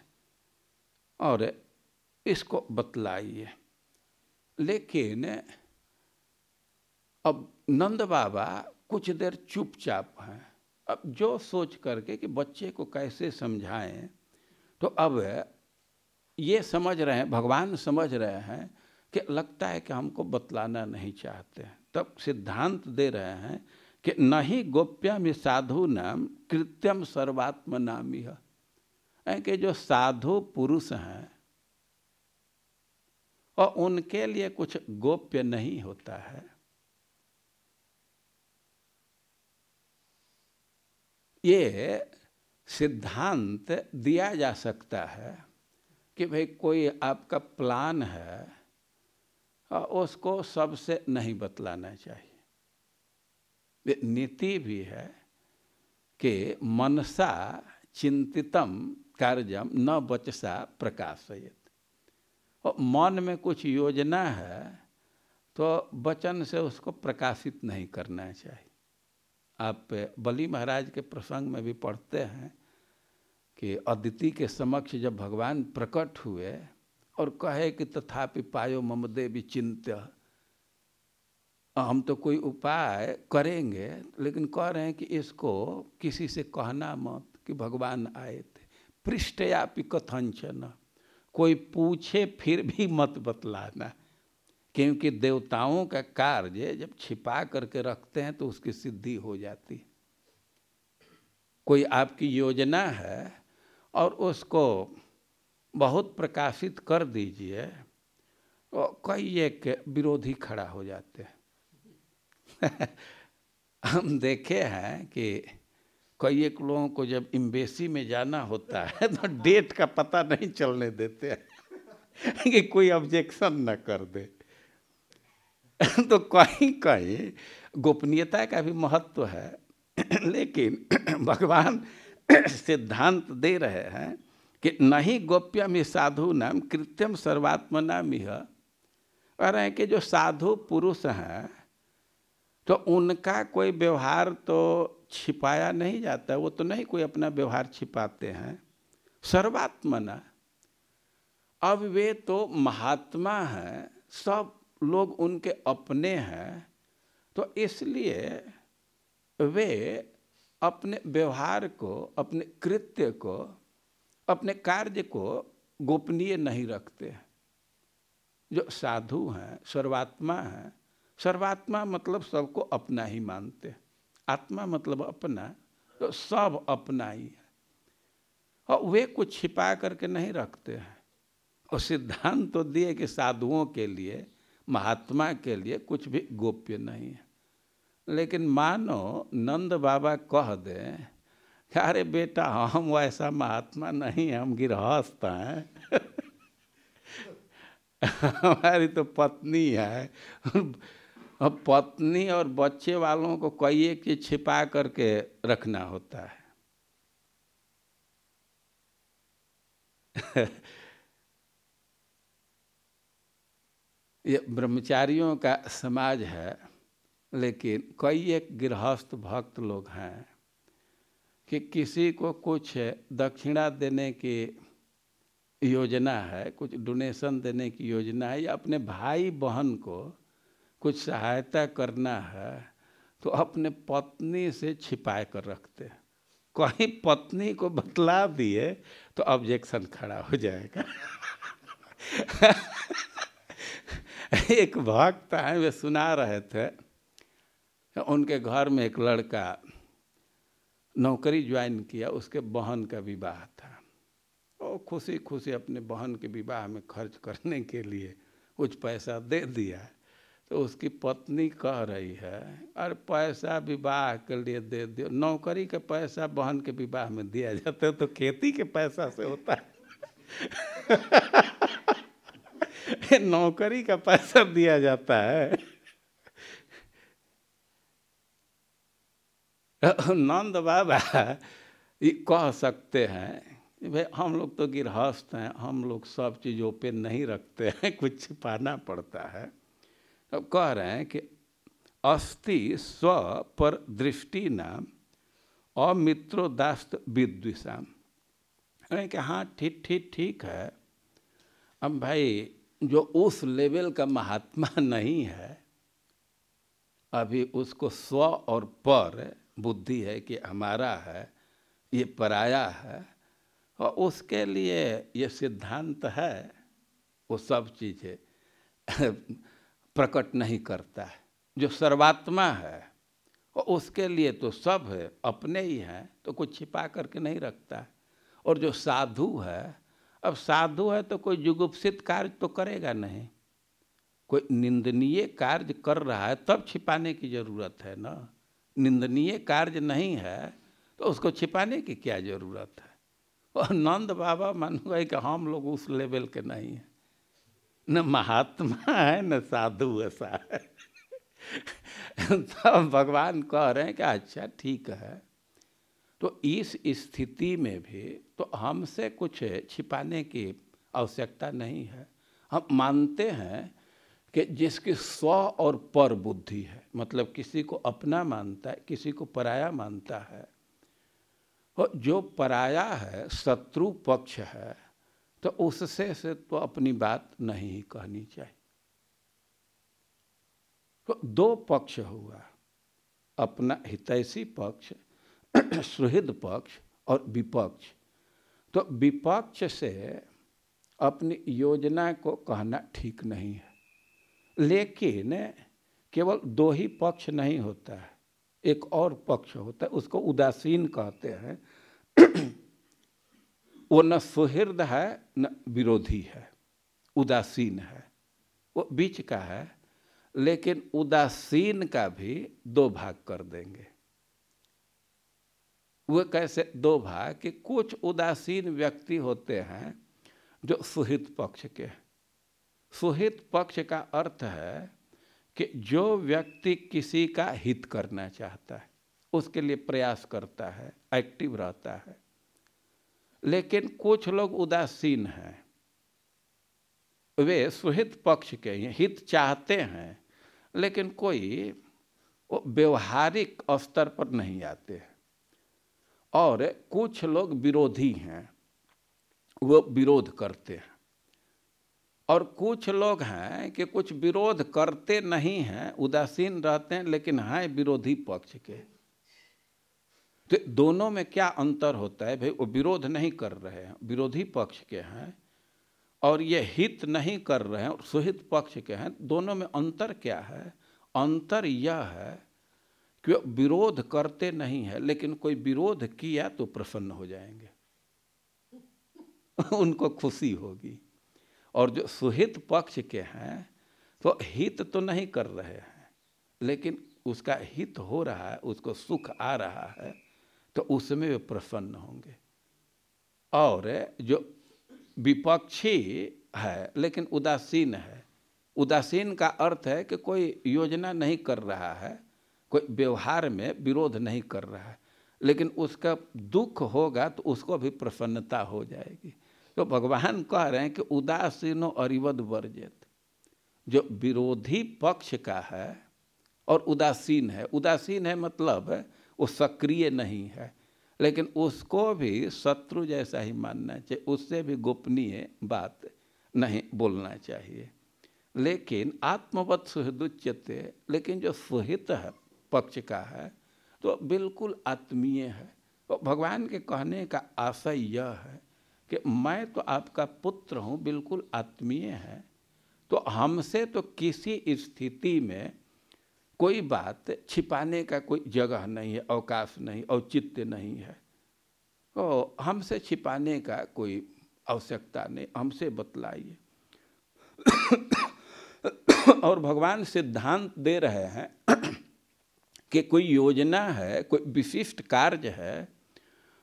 और इसको बतलाइए लेकिन अब नंद बाबा कुछ देर चुपचाप हैं अब जो सोच करके कि बच्चे को कैसे समझाएं तो अब ये समझ रहे हैं भगवान समझ रहे हैं कि लगता है कि हमको बतलाना नहीं चाहते तब सिद्धांत दे रहे हैं कि नहीं गोप्यम साधु नाम कृत्यम सर्वात्म नाम यह कि जो साधु पुरुष हैं और उनके लिए कुछ गोप्य नहीं होता है ये सिद्धांत दिया जा सकता है कि भाई कोई आपका प्लान है और उसको सबसे नहीं बतलाना चाहिए नीति भी है कि मनसा चिंतितम कार्यम न बचसा प्रकाशित और मन में कुछ योजना है तो वचन से उसको प्रकाशित नहीं करना चाहिए आप बलि महाराज के प्रसंग में भी पढ़ते हैं कि अदिति के समक्ष जब भगवान प्रकट हुए और कहे कि तथापि पायो मम देवी चिंत्य हम तो कोई उपाय करेंगे लेकिन कह रहे हैं कि इसको किसी से कहना मत कि भगवान आए थे पृष्ठयापि कथन न कोई पूछे फिर भी मत बतलाना क्योंकि देवताओं का कार्य जब छिपा करके रखते हैं तो उसकी सिद्धि हो जाती है कोई आपकी योजना है और उसको बहुत प्रकाशित कर दीजिए तो कई एक विरोधी खड़ा हो जाते हैं हम देखे हैं कि कई एक लोगों को जब एम्बेसी में जाना होता है तो डेट का पता नहीं चलने देते हैं कि कोई ऑब्जेक्शन न कर दे तो कहीं कहीं गोपनीयता का भी महत्व है लेकिन भगवान सिद्धांत दे रहे हैं कि नहीं गोप्यम ही साधु नाम कृत्यम नाम यह कह रहे हैं कि जो साधु पुरुष हैं तो उनका कोई व्यवहार तो छिपाया नहीं जाता वो तो नहीं कोई अपना व्यवहार छिपाते हैं सर्वात्मना अब वे तो महात्मा हैं सब लोग उनके अपने हैं तो इसलिए वे अपने व्यवहार को अपने कृत्य को अपने कार्य को गोपनीय नहीं रखते हैं जो साधु हैं सर्वात्मा हैं सर्वात्मा मतलब सबको अपना ही मानते हैं आत्मा मतलब अपना तो सब अपना ही है और वे कुछ छिपा करके नहीं रखते हैं और सिद्धांत तो दिए कि साधुओं के लिए महात्मा के लिए कुछ भी गोप्य नहीं है लेकिन मानो नंद बाबा कह दें अरे बेटा हम वैसा महात्मा नहीं हम गिरहस्थ हैं हमारी तो पत्नी है पत्नी और बच्चे वालों को कई एक चीज छिपा करके रखना होता है ये ब्रह्मचारियों का समाज है लेकिन कई एक गृहस्थ भक्त लोग हैं कि किसी को कुछ दक्षिणा देने की योजना है कुछ डोनेशन देने की योजना है या अपने भाई बहन को कुछ सहायता करना है तो अपने पत्नी से छिपा कर रखते हैं कहीं पत्नी को बतला दिए तो ऑब्जेक्शन खड़ा हो जाएगा एक भक्त हैं वे सुना रहे थे उनके घर में एक लड़का नौकरी ज्वाइन किया उसके बहन का विवाह था वो खुशी खुशी अपने बहन के विवाह में खर्च करने के लिए कुछ पैसा दे दिया तो उसकी पत्नी कह रही है अरे पैसा विवाह के लिए दे दियो नौकरी का पैसा बहन के विवाह में दिया जाता है तो खेती के पैसा से होता है नौकरी का पैसा दिया जाता है नंद बाबा कह सकते हैं भाई हम लोग तो गिरहस्त हैं हम लोग सब चीज़ों पे नहीं रखते हैं कुछ छिपाना पड़ता है अब कह रहे हैं कि अस्थि स्व पर दृष्टि नाम अमित्रो दास्त विद्विषाम कि हाँ ठीक ठीक ठीक है अब भाई जो उस लेवल का महात्मा नहीं है अभी उसको स्व और पर बुद्धि है कि हमारा है ये पराया है और उसके लिए ये सिद्धांत है वो सब चीज़ें प्रकट नहीं करता है जो सर्वात्मा है और उसके लिए तो सब है अपने ही हैं तो कुछ छिपा करके नहीं रखता है और जो साधु है अब साधु है तो कोई जुगुप्सित कार्य तो करेगा नहीं कोई निंदनीय कार्य कर रहा है तब छिपाने की ज़रूरत है ना निंदनीय कार्य नहीं है तो उसको छिपाने की क्या ज़रूरत है और नंद बाबा मानूंगा कि हम लोग उस लेवल के नहीं हैं न महात्मा है न साधु ऐसा है तब तो भगवान कह रहे हैं कि अच्छा ठीक है तो इस स्थिति में भी तो हमसे कुछ छिपाने की आवश्यकता नहीं है हम मानते हैं कि जिसकी स्व और पर बुद्धि है मतलब किसी को अपना मानता है किसी को पराया मानता है और जो पराया है शत्रु पक्ष है तो उससे से तो अपनी बात नहीं कहनी चाहिए तो दो पक्ष हुआ अपना हितैषी पक्ष सुहृद पक्ष और विपक्ष तो विपक्ष से अपनी योजना को कहना ठीक नहीं है लेकिन केवल दो ही पक्ष नहीं होता है एक और पक्ष होता है उसको उदासीन कहते हैं वो न सुहृद है न विरोधी है उदासीन है वो बीच का है लेकिन उदासीन का भी दो भाग कर देंगे वह कैसे दो भाग कि कुछ उदासीन व्यक्ति होते हैं जो सुहित पक्ष के सुहित पक्ष का अर्थ है कि जो व्यक्ति किसी का हित करना चाहता है उसके लिए प्रयास करता है एक्टिव रहता है लेकिन कुछ लोग उदासीन हैं वे सुहित पक्ष के हैं हित चाहते हैं लेकिन कोई वो व्यवहारिक स्तर पर नहीं आते हैं और कुछ लोग विरोधी हैं वो विरोध करते हैं और कुछ लोग हैं कि कुछ विरोध करते नहीं हैं उदासीन रहते हैं लेकिन हैं विरोधी पक्ष के तो दोनों में क्या अंतर होता है भाई वो विरोध नहीं कर रहे हैं विरोधी पक्ष के हैं और ये हित नहीं कर रहे हैं और सुहित पक्ष के हैं दोनों में अंतर क्या है अंतर यह है क्यों विरोध करते नहीं है लेकिन कोई विरोध किया तो प्रसन्न हो जाएंगे उनको खुशी होगी और जो सुहित पक्ष के हैं तो हित तो नहीं कर रहे हैं लेकिन उसका हित हो रहा है उसको सुख आ रहा है तो उसमें वे प्रसन्न होंगे और जो विपक्षी है लेकिन उदासीन है उदासीन का अर्थ है कि कोई योजना नहीं कर रहा है कोई व्यवहार में विरोध नहीं कर रहा है लेकिन उसका दुख होगा तो उसको भी प्रसन्नता हो जाएगी तो भगवान कह रहे हैं कि उदासीनो अरिवद वर्जित जो विरोधी पक्ष का है और उदासीन है उदासीन है मतलब वो सक्रिय नहीं है लेकिन उसको भी शत्रु जैसा ही मानना चाहिए उससे भी गोपनीय बात नहीं बोलना चाहिए लेकिन आत्मवत सुहृदुच्यते लेकिन जो सुहित है पक्ष का है तो बिल्कुल आत्मीय है तो भगवान के कहने का आशय यह है कि मैं तो आपका पुत्र हूँ बिल्कुल आत्मीय है तो हमसे तो किसी स्थिति में कोई बात छिपाने का कोई जगह नहीं है अवकाश नहीं औचित्य नहीं है तो हमसे छिपाने का कोई आवश्यकता नहीं हमसे बतलाइए और भगवान सिद्धांत दे रहे हैं कि कोई योजना है कोई विशिष्ट कार्य है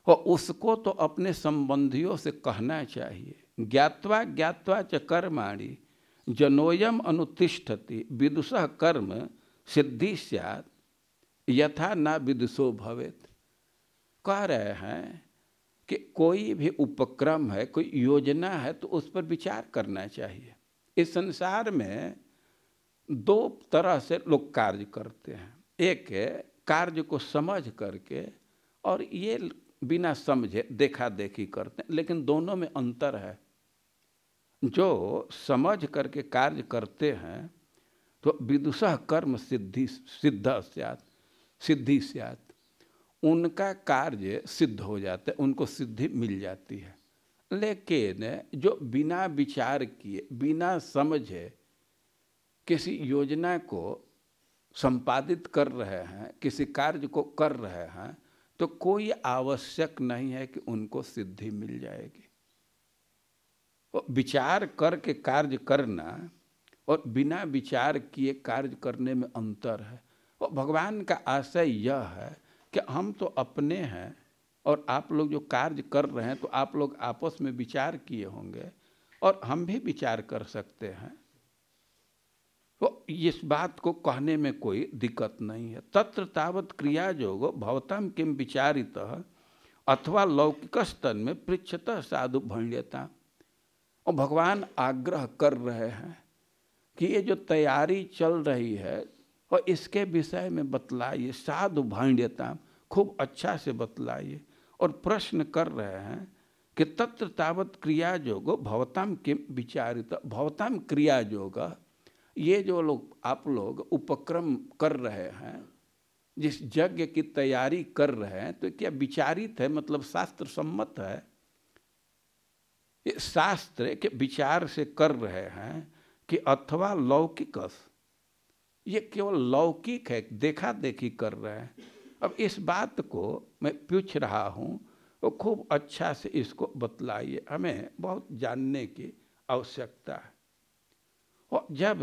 और तो उसको तो अपने संबंधियों से कहना चाहिए ज्ञातवा ज्ञातवा च कर्माणी जनोयम अनुतिष्ठति विदुषा कर्म सिद्धि सियात यथा ना विदुषो भवेत कह रहे हैं कि कोई भी उपक्रम है कोई योजना है तो उस पर विचार करना चाहिए इस संसार में दो तरह से लोग कार्य करते हैं एक कार्य को समझ करके और ये बिना समझे देखा देखी करते हैं लेकिन दोनों में अंतर है जो समझ करके कार्य करते हैं तो विदुषा कर्म सिद्धि सिद्ध सियात सिद्धि सियात उनका कार्य सिद्ध हो जाता है उनको सिद्धि मिल जाती है लेकिन जो बिना विचार किए बिना समझे किसी योजना को संपादित कर रहे हैं किसी कार्य को कर रहे हैं तो कोई आवश्यक नहीं है कि उनको सिद्धि मिल जाएगी विचार करके कार्य करना और बिना विचार किए कार्य करने में अंतर है और भगवान का आशय यह है कि हम तो अपने हैं और आप लोग जो कार्य कर रहे हैं तो आप लोग आपस में विचार किए होंगे और हम भी विचार कर सकते हैं तो इस बात को कहने में कोई दिक्कत नहीं है तत्र तावत क्रिया जोगो भवतम किम विचारित अथवा लौकिक स्तन में पृछत साधु भंड्यता और भगवान आग्रह कर रहे हैं कि ये जो तैयारी चल रही है और इसके विषय में बतलाइए साधु भंड्यता खूब अच्छा से बतलाइए और प्रश्न कर रहे हैं कि तत्र तावत क्रिया जोगो भवतम किम विचारित भवताम क्रिया जोगा ये जो लोग आप लोग उपक्रम कर रहे हैं जिस यज्ञ की तैयारी कर रहे हैं तो क्या विचारित है मतलब शास्त्र सम्मत है ये शास्त्र के विचार से कर रहे हैं कि अथवा लौकिकस ये केवल लौकिक है देखा देखी कर रहे हैं अब इस बात को मैं पूछ रहा हूँ और खूब अच्छा से इसको बतलाइए हमें बहुत जानने की आवश्यकता है और जब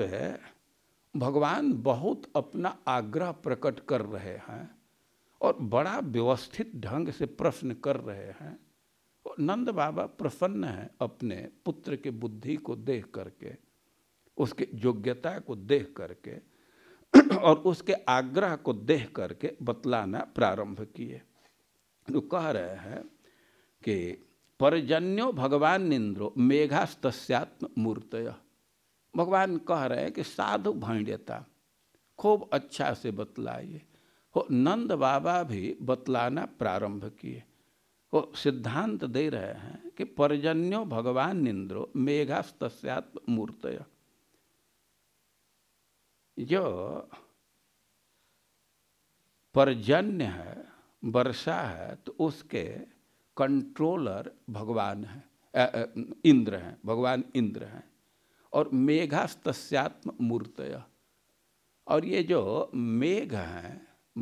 भगवान बहुत अपना आग्रह प्रकट कर रहे हैं और बड़ा व्यवस्थित ढंग से प्रश्न कर रहे हैं और नंद बाबा प्रसन्न हैं अपने पुत्र के बुद्धि को देख करके उसके योग्यता को देख करके और उसके आग्रह को देख करके बतलाना प्रारंभ किए तो कह रहे हैं कि परजन्यो भगवान इंद्रो मेघास्तस्यात्म मूर्तया भगवान कह रहे हैं कि साधु भैंड्यता खूब अच्छा से बतलाइए हो नंद बाबा भी बतलाना प्रारंभ किए वो सिद्धांत दे रहे हैं कि पर्जन्यो भगवान इंद्रो मेघास्तस्यात्म मूर्त जो पर्जन्य है वर्षा है तो उसके कंट्रोलर भगवान है इंद्र हैं भगवान इंद्र हैं और मेघास्तस्यात्म मूर्तय और ये जो मेघ हैं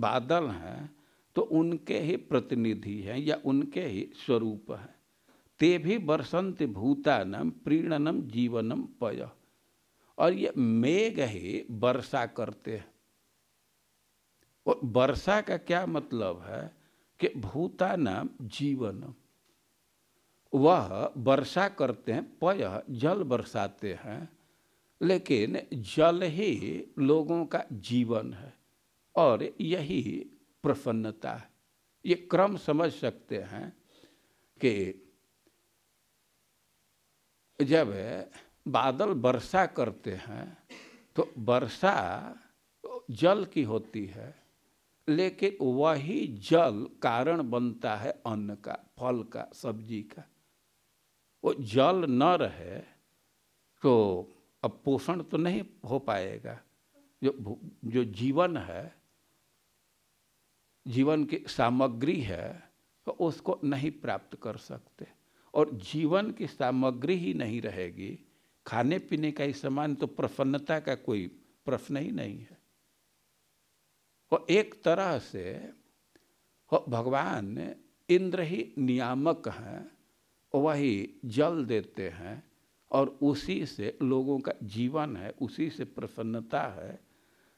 बादल हैं तो उनके ही प्रतिनिधि हैं या उनके ही स्वरूप हैं ते भी बरसंत भूतानम प्रीणनम जीवनम पय और ये मेघ ही वर्षा करते हैं और वर्षा का क्या मतलब है कि भूतानम जीवनम वह वर्षा करते हैं पय जल बरसाते हैं लेकिन जल ही लोगों का जीवन है और यही प्रसन्नता है ये क्रम समझ सकते हैं कि जब बादल वर्षा करते हैं तो वर्षा जल की होती है लेकिन वही जल कारण बनता है अन्न का फल का सब्जी का वो जल न रहे तो अब पोषण तो नहीं हो पाएगा जो जो जीवन है जीवन की सामग्री है तो उसको नहीं प्राप्त कर सकते और जीवन की सामग्री ही नहीं रहेगी खाने पीने का ही सामान तो प्रसन्नता का कोई प्रश्न ही नहीं है और एक तरह से भगवान इंद्र ही नियामक हैं वही जल देते हैं और उसी से लोगों का जीवन है उसी से प्रसन्नता है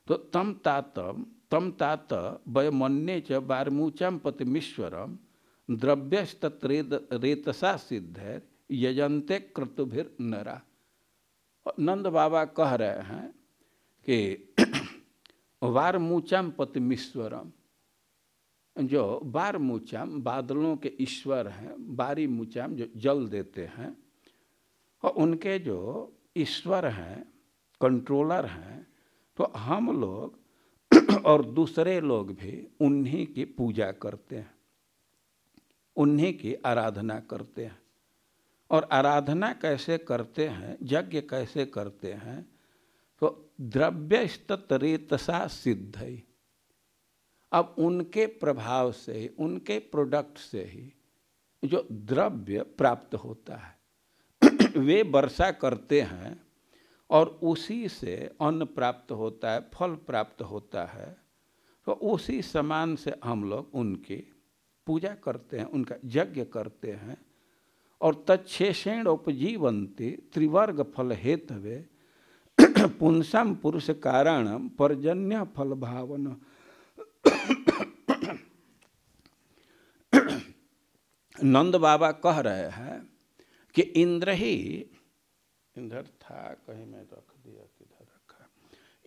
तो तम तातम तम तात वयमन्य च बारमूचम पतिमीश्वरम द्रव्यस्तत्रेत रेतसा सिद्धैर यजंते क्रतुभिर नरा नंद बाबा कह रहे हैं कि वारमूचम पतिमीश्वरम जो बार मुचाम बादलों के ईश्वर हैं बारी मुचाम जो जल देते हैं और उनके जो ईश्वर हैं कंट्रोलर हैं तो हम लोग और दूसरे लोग भी उन्हीं की पूजा करते हैं उन्हीं की आराधना करते हैं और आराधना कैसे करते हैं यज्ञ कैसे करते हैं तो द्रव्य स्तरेतसा सिद्ध है अब उनके प्रभाव से ही उनके प्रोडक्ट से ही जो द्रव्य प्राप्त होता है वे वर्षा करते हैं और उसी से अन्न प्राप्त होता है फल प्राप्त होता है तो उसी समान से हम लोग उनकी पूजा करते हैं उनका यज्ञ करते हैं और तत्षेषण उपजीवंती त्रिवर्ग फल हेतवे पुंसम पुरुष कारण पर्जन्य फल भावना नंद बाबा कह रहे हैं कि इंद्र ही इंद्र था कहीं मैं रख दिया किधर रखा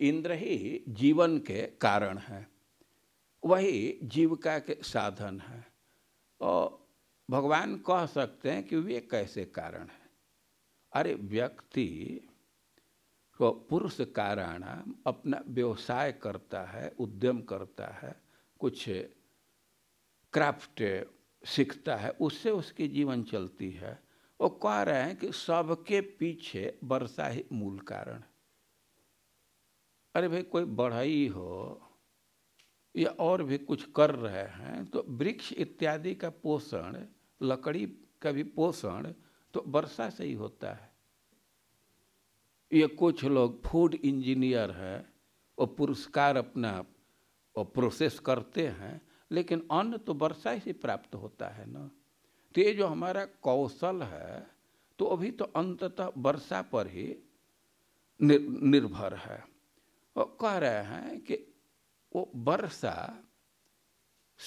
इंद्र ही जीवन के कारण है वही जीविका के साधन है और भगवान कह सकते हैं कि वे कैसे कारण है अरे व्यक्ति को पुरुष कारण अपना व्यवसाय करता है उद्यम करता है कुछ क्राफ्ट सीखता है उससे उसकी जीवन चलती है वो कह रहे हैं कि सबके पीछे वर्षा ही मूल कारण अरे भाई कोई बढ़ई हो या और भी कुछ कर रहे हैं तो वृक्ष इत्यादि का पोषण लकड़ी का भी पोषण तो वर्षा से ही होता है ये कुछ लोग फूड इंजीनियर है वो पुरस्कार अपना और प्रोसेस करते हैं लेकिन अन्न तो वर्षा ही से प्राप्त होता है ना तो ये जो हमारा कौशल है तो अभी तो अंततः वर्षा पर ही निर, निर्भर है और कह रहे हैं कि वो वर्षा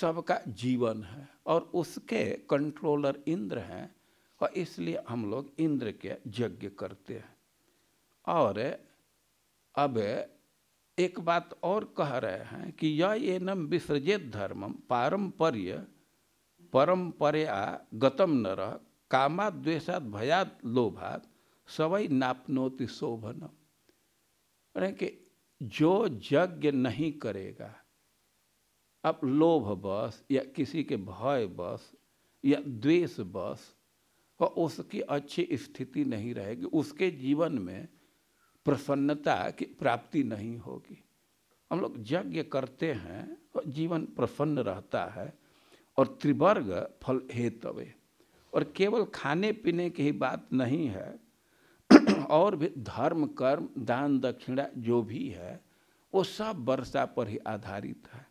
सबका जीवन है और उसके कंट्रोलर इंद्र हैं और इसलिए हम लोग इंद्र के यज्ञ करते हैं और अब एक बात और कह रहे हैं कि यह एनम विसृजित धर्मम पारंपर्य परंपरया गतम नर कामा द्वेषात भयात लोभात सवई नापनोति शोभनम कि जो यज्ञ नहीं करेगा अब लोभ बस या किसी के भय बस या द्वेष बस और उसकी अच्छी स्थिति नहीं रहेगी उसके जीवन में प्रसन्नता की प्राप्ति नहीं होगी हम लोग यज्ञ करते हैं और जीवन प्रसन्न रहता है और त्रिवर्ग फल हेतवे और केवल खाने पीने की ही बात नहीं है और भी धर्म कर्म दान दक्षिणा जो भी है वो सब वर्षा पर ही आधारित है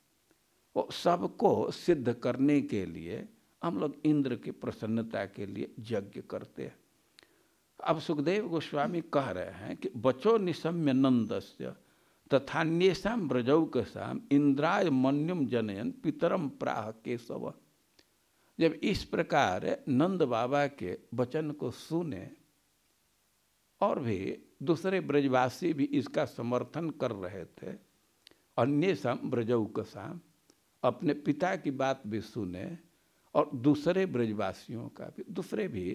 वो सबको सिद्ध करने के लिए हम लोग इंद्र की प्रसन्नता के लिए यज्ञ करते हैं अब सुखदेव गोस्वामी कह रहे हैं कि बचो निशम्य नंदस्य तथान्यम ब्रजौ के शाम इंद्राय मन्युम जनयन पितरम प्राह केशव जब इस प्रकार नंद बाबा के वचन को सुने और भी दूसरे ब्रजवासी भी इसका समर्थन कर रहे थे अन्य शाम के शाम अपने पिता की बात भी सुने और दूसरे ब्रजवासियों का भी दूसरे भी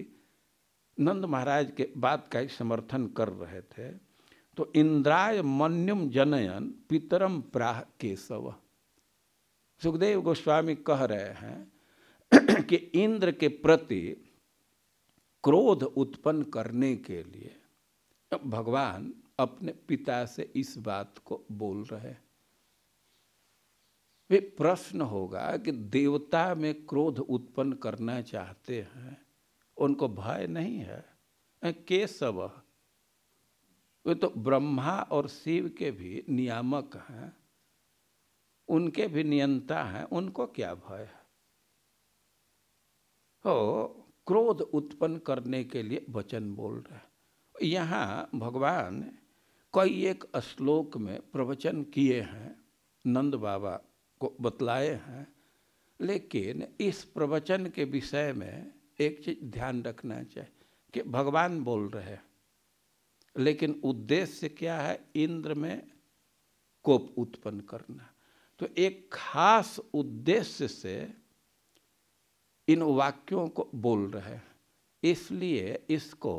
नंद महाराज के बात का ही समर्थन कर रहे थे तो इंद्राय मन्युम जनयन पितरम प्राह केशव सुखदेव गोस्वामी कह रहे हैं कि इंद्र के प्रति क्रोध उत्पन्न करने के लिए भगवान अपने पिता से इस बात को बोल रहे हैं वे प्रश्न होगा कि देवता में क्रोध उत्पन्न करना चाहते हैं उनको भय नहीं है केशव वे तो ब्रह्मा और शिव के भी नियामक हैं उनके भी नियंता हैं उनको क्या भय है हो क्रोध उत्पन्न करने के लिए वचन बोल रहे हैं यहाँ भगवान कई एक श्लोक में प्रवचन किए हैं नंद बाबा को बतलाए हैं लेकिन इस प्रवचन के विषय में एक चीज ध्यान रखना चाहिए कि भगवान बोल रहे हैं लेकिन उद्देश्य क्या है इंद्र में कोप उत्पन्न करना तो एक खास उद्देश्य से इन वाक्यों को बोल रहे हैं इसलिए इसको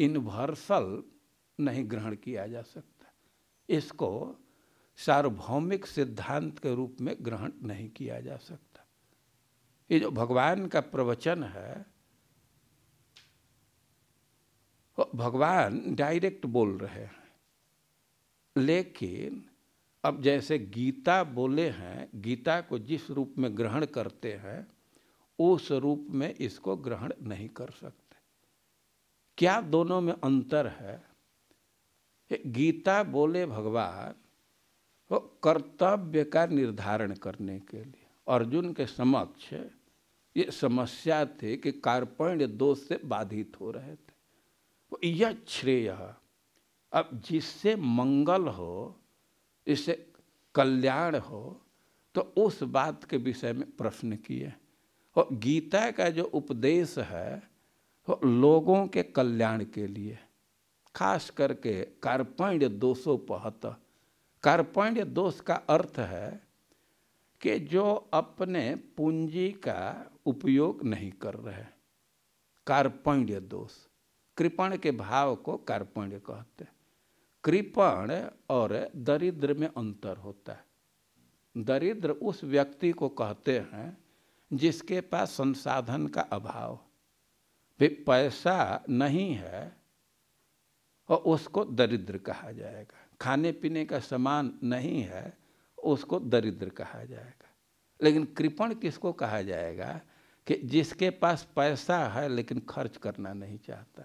इनवर्सल नहीं ग्रहण किया जा सकता इसको सार्वभौमिक सिद्धांत के रूप में ग्रहण नहीं किया जा सकता ये जो भगवान का प्रवचन है भगवान डायरेक्ट बोल रहे हैं लेकिन अब जैसे गीता बोले हैं गीता को जिस रूप में ग्रहण करते हैं उस रूप में इसको ग्रहण नहीं कर सकते क्या दोनों में अंतर है गीता बोले भगवान वो कर्तव्य का निर्धारण करने के लिए अर्जुन के समक्ष ये समस्या थे कि कार्पण्य दोष से बाधित हो रहे थे यह श्रेय अब जिससे मंगल हो इससे कल्याण हो तो उस बात के विषय में प्रश्न किए और गीता का जो उपदेश है वो लोगों के कल्याण के लिए खास करके कार्पण्य पहत कार्पण्य दोष का अर्थ है कि जो अपने पूंजी का उपयोग नहीं कर रहे कार्पण्य दोष कृपण के भाव को कार्पण्य कहते हैं कृपण और दरिद्र में अंतर होता है दरिद्र उस व्यक्ति को कहते हैं जिसके पास संसाधन का अभाव भी पैसा नहीं है और उसको दरिद्र कहा जाएगा खाने पीने का सामान नहीं है उसको दरिद्र कहा जाएगा लेकिन कृपण किसको कहा जाएगा कि जिसके पास पैसा है लेकिन खर्च करना नहीं चाहता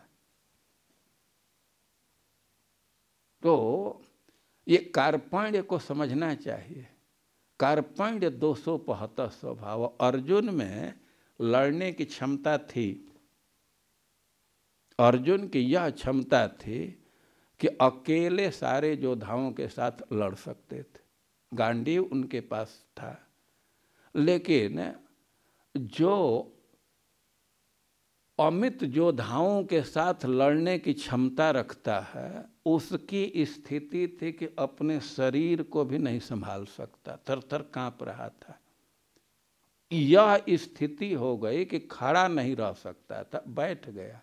तो ये कार्पण्य को समझना चाहिए कार्पण्य दो सौ बहत्तर स्वभाव अर्जुन में लड़ने की क्षमता थी अर्जुन की यह क्षमता थी कि अकेले सारे योद्धाओं के साथ लड़ सकते थे गांडीव उनके पास था लेकिन जो अमित योद्धाओं के साथ लड़ने की क्षमता रखता है उसकी स्थिति थी कि अपने शरीर को भी नहीं संभाल सकता थर थर काँप रहा था यह स्थिति हो गई कि खड़ा नहीं रह सकता था बैठ गया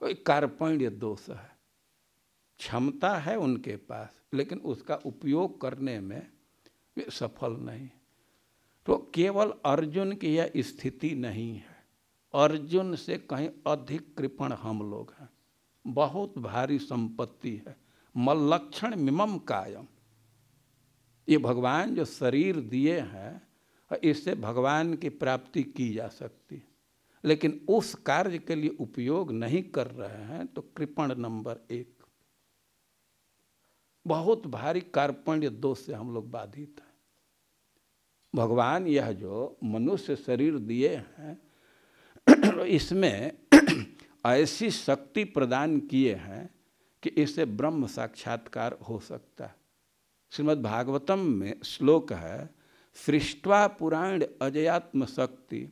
कोई कार्पण्य दोष है क्षमता है उनके पास लेकिन उसका उपयोग करने में वे सफल नहीं तो केवल अर्जुन की यह स्थिति नहीं है अर्जुन से कहीं अधिक कृपण हम लोग हैं बहुत भारी संपत्ति है मल्लक्षण मिमम कायम ये भगवान जो शरीर दिए हैं इससे भगवान की प्राप्ति की जा सकती है लेकिन उस कार्य के लिए उपयोग नहीं कर रहे हैं तो कृपण नंबर एक बहुत भारी कार्पण्य दोष से हम लोग बाधित हैं भगवान यह जो मनुष्य शरीर दिए हैं इसमें ऐसी शक्ति प्रदान किए हैं कि इसे ब्रह्म साक्षात्कार हो सकता है श्रीमद् भागवतम में श्लोक है सृष्टवा पुराण अजयात्म शक्ति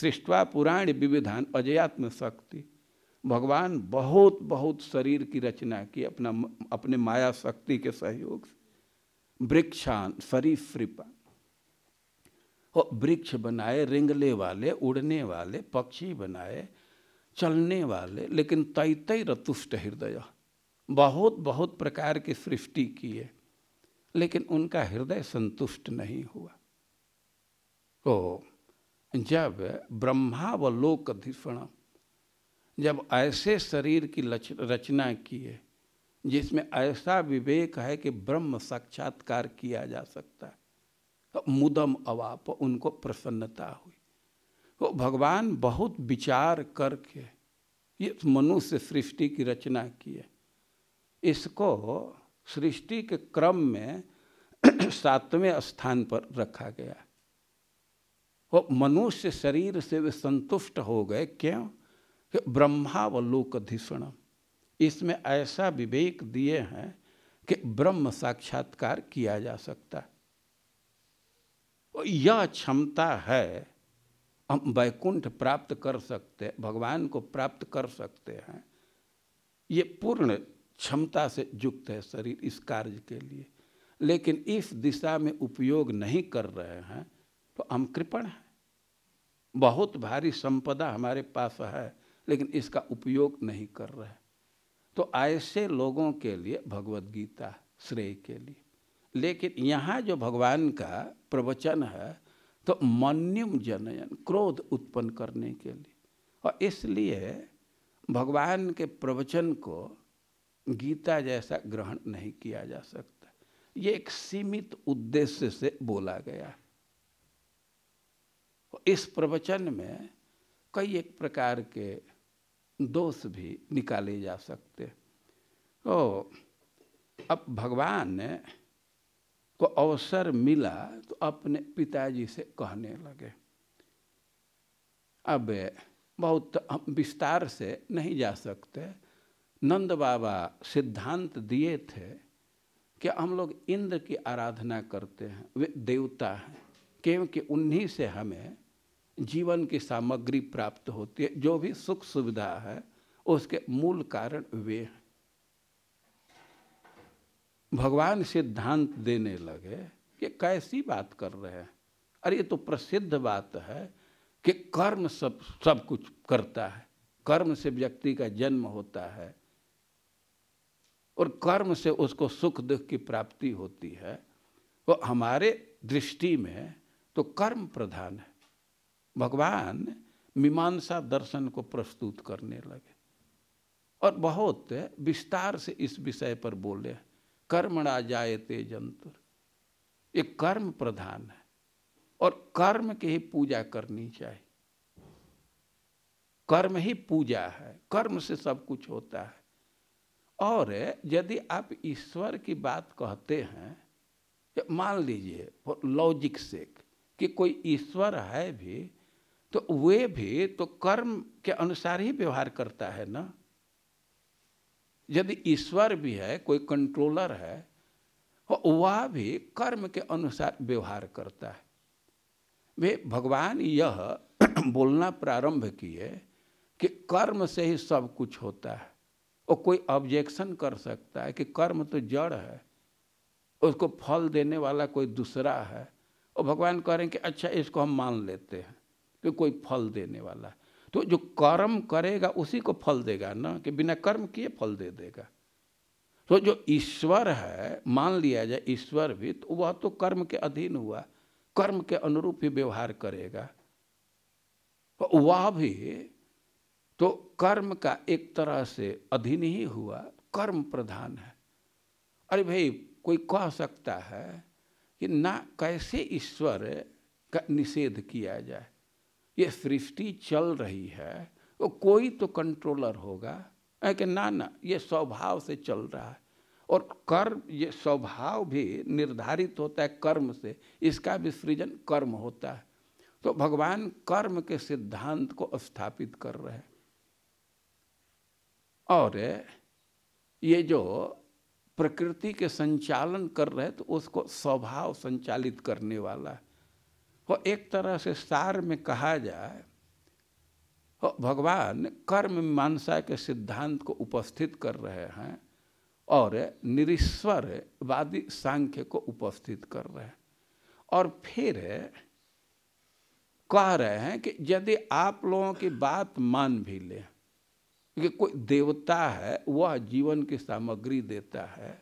सृष्टवा पुराण विविधान अजयात्म शक्ति भगवान बहुत बहुत शरीर की रचना की अपना अपने माया शक्ति के सहयोग से वृक्षान सरीसृपा और वृक्ष बनाए रिंगले वाले उड़ने वाले पक्षी बनाए चलने वाले लेकिन तय तय रतुष्ट हृदय बहुत बहुत प्रकार की सृष्टि की है लेकिन उनका हृदय संतुष्ट नहीं हुआ तो जब ब्रह्मावलोक धीषण जब ऐसे शरीर की रचना की है जिसमें ऐसा विवेक है कि ब्रह्म साक्षात्कार किया जा सकता है मुदम अवाप उनको प्रसन्नता हुई वो भगवान बहुत विचार करके ये मनुष्य सृष्टि की रचना की है इसको सृष्टि के क्रम में सातवें स्थान पर रखा गया वो मनुष्य शरीर से वे संतुष्ट हो गए क्यों कि ब्रह्मावलोकधिषणम इसमें ऐसा विवेक दिए हैं कि ब्रह्म साक्षात्कार किया जा सकता है यह क्षमता है हम वैकुंठ प्राप्त कर सकते भगवान को प्राप्त कर सकते हैं ये पूर्ण क्षमता से युक्त है शरीर इस कार्य के लिए लेकिन इस दिशा में उपयोग नहीं कर रहे हैं तो हम कृपण हैं बहुत भारी संपदा हमारे पास है लेकिन इसका उपयोग नहीं कर रहे तो ऐसे लोगों के लिए भगवद गीता श्रेय के लिए लेकिन यहाँ जो भगवान का प्रवचन है तो मन्युम जनयन क्रोध उत्पन्न करने के लिए और इसलिए भगवान के प्रवचन को गीता जैसा ग्रहण नहीं किया जा सकता ये एक सीमित उद्देश्य से बोला गया इस प्रवचन में कई एक प्रकार के दोष भी निकाले जा सकते तो अब भगवान ने को अवसर मिला तो अपने पिताजी से कहने लगे अब बहुत विस्तार से नहीं जा सकते नंद बाबा सिद्धांत दिए थे कि हम लोग इंद्र की आराधना करते हैं वे देवता हैं क्योंकि उन्हीं से हमें जीवन की सामग्री प्राप्त होती है जो भी सुख सुविधा है उसके मूल कारण वे हैं भगवान सिद्धांत देने लगे कि कैसी बात कर रहे हैं अरे ये तो प्रसिद्ध बात है कि कर्म सब सब कुछ करता है कर्म से व्यक्ति का जन्म होता है और कर्म से उसको सुख दुख की प्राप्ति होती है वो हमारे दृष्टि में तो कर्म प्रधान है भगवान मीमांसा दर्शन को प्रस्तुत करने लगे और बहुत विस्तार से इस विषय पर बोले हैं कर्मणा जायते जंतुर ये कर्म प्रधान है और कर्म की ही पूजा करनी चाहिए कर्म ही पूजा है कर्म से सब कुछ होता है और यदि आप ईश्वर की बात कहते हैं तो मान लीजिए लॉजिक से कि कोई ईश्वर है भी तो वे भी तो कर्म के अनुसार ही व्यवहार करता है ना यदि ईश्वर भी है कोई कंट्रोलर है वह भी कर्म के अनुसार व्यवहार करता है वे भगवान यह बोलना प्रारंभ किए कि कर्म से ही सब कुछ होता है और कोई ऑब्जेक्शन कर सकता है कि कर्म तो जड़ है उसको फल देने वाला कोई दूसरा है और भगवान कह रहे हैं कि अच्छा इसको हम मान लेते हैं कि कोई फल देने वाला है तो जो कर्म करेगा उसी को फल देगा ना कि बिना कर्म किए फल दे देगा तो जो ईश्वर है मान लिया जाए ईश्वर भी तो वह तो कर्म के अधीन हुआ कर्म के अनुरूप ही व्यवहार करेगा वह भी तो कर्म का एक तरह से अधीन ही हुआ कर्म प्रधान है अरे भाई कोई कह सकता है कि ना कैसे ईश्वर का निषेध किया जाए ये सृष्टि चल रही है वो कोई तो कंट्रोलर होगा है कि ना ना ये स्वभाव से चल रहा है और कर्म ये स्वभाव भी निर्धारित होता है कर्म से इसका भी सृजन कर्म होता है तो भगवान कर्म के सिद्धांत को स्थापित कर रहे हैं और ये जो प्रकृति के संचालन कर रहे हैं तो उसको स्वभाव संचालित करने वाला है वो एक तरह से सार में कहा जाए तो भगवान कर्म मीमांसा के सिद्धांत को उपस्थित कर रहे हैं और निरीश्वरवादी सांख्य को उपस्थित कर रहे हैं और फिर कह रहे हैं कि यदि आप लोगों की बात मान भी लें कि कोई देवता है वह जीवन की सामग्री देता है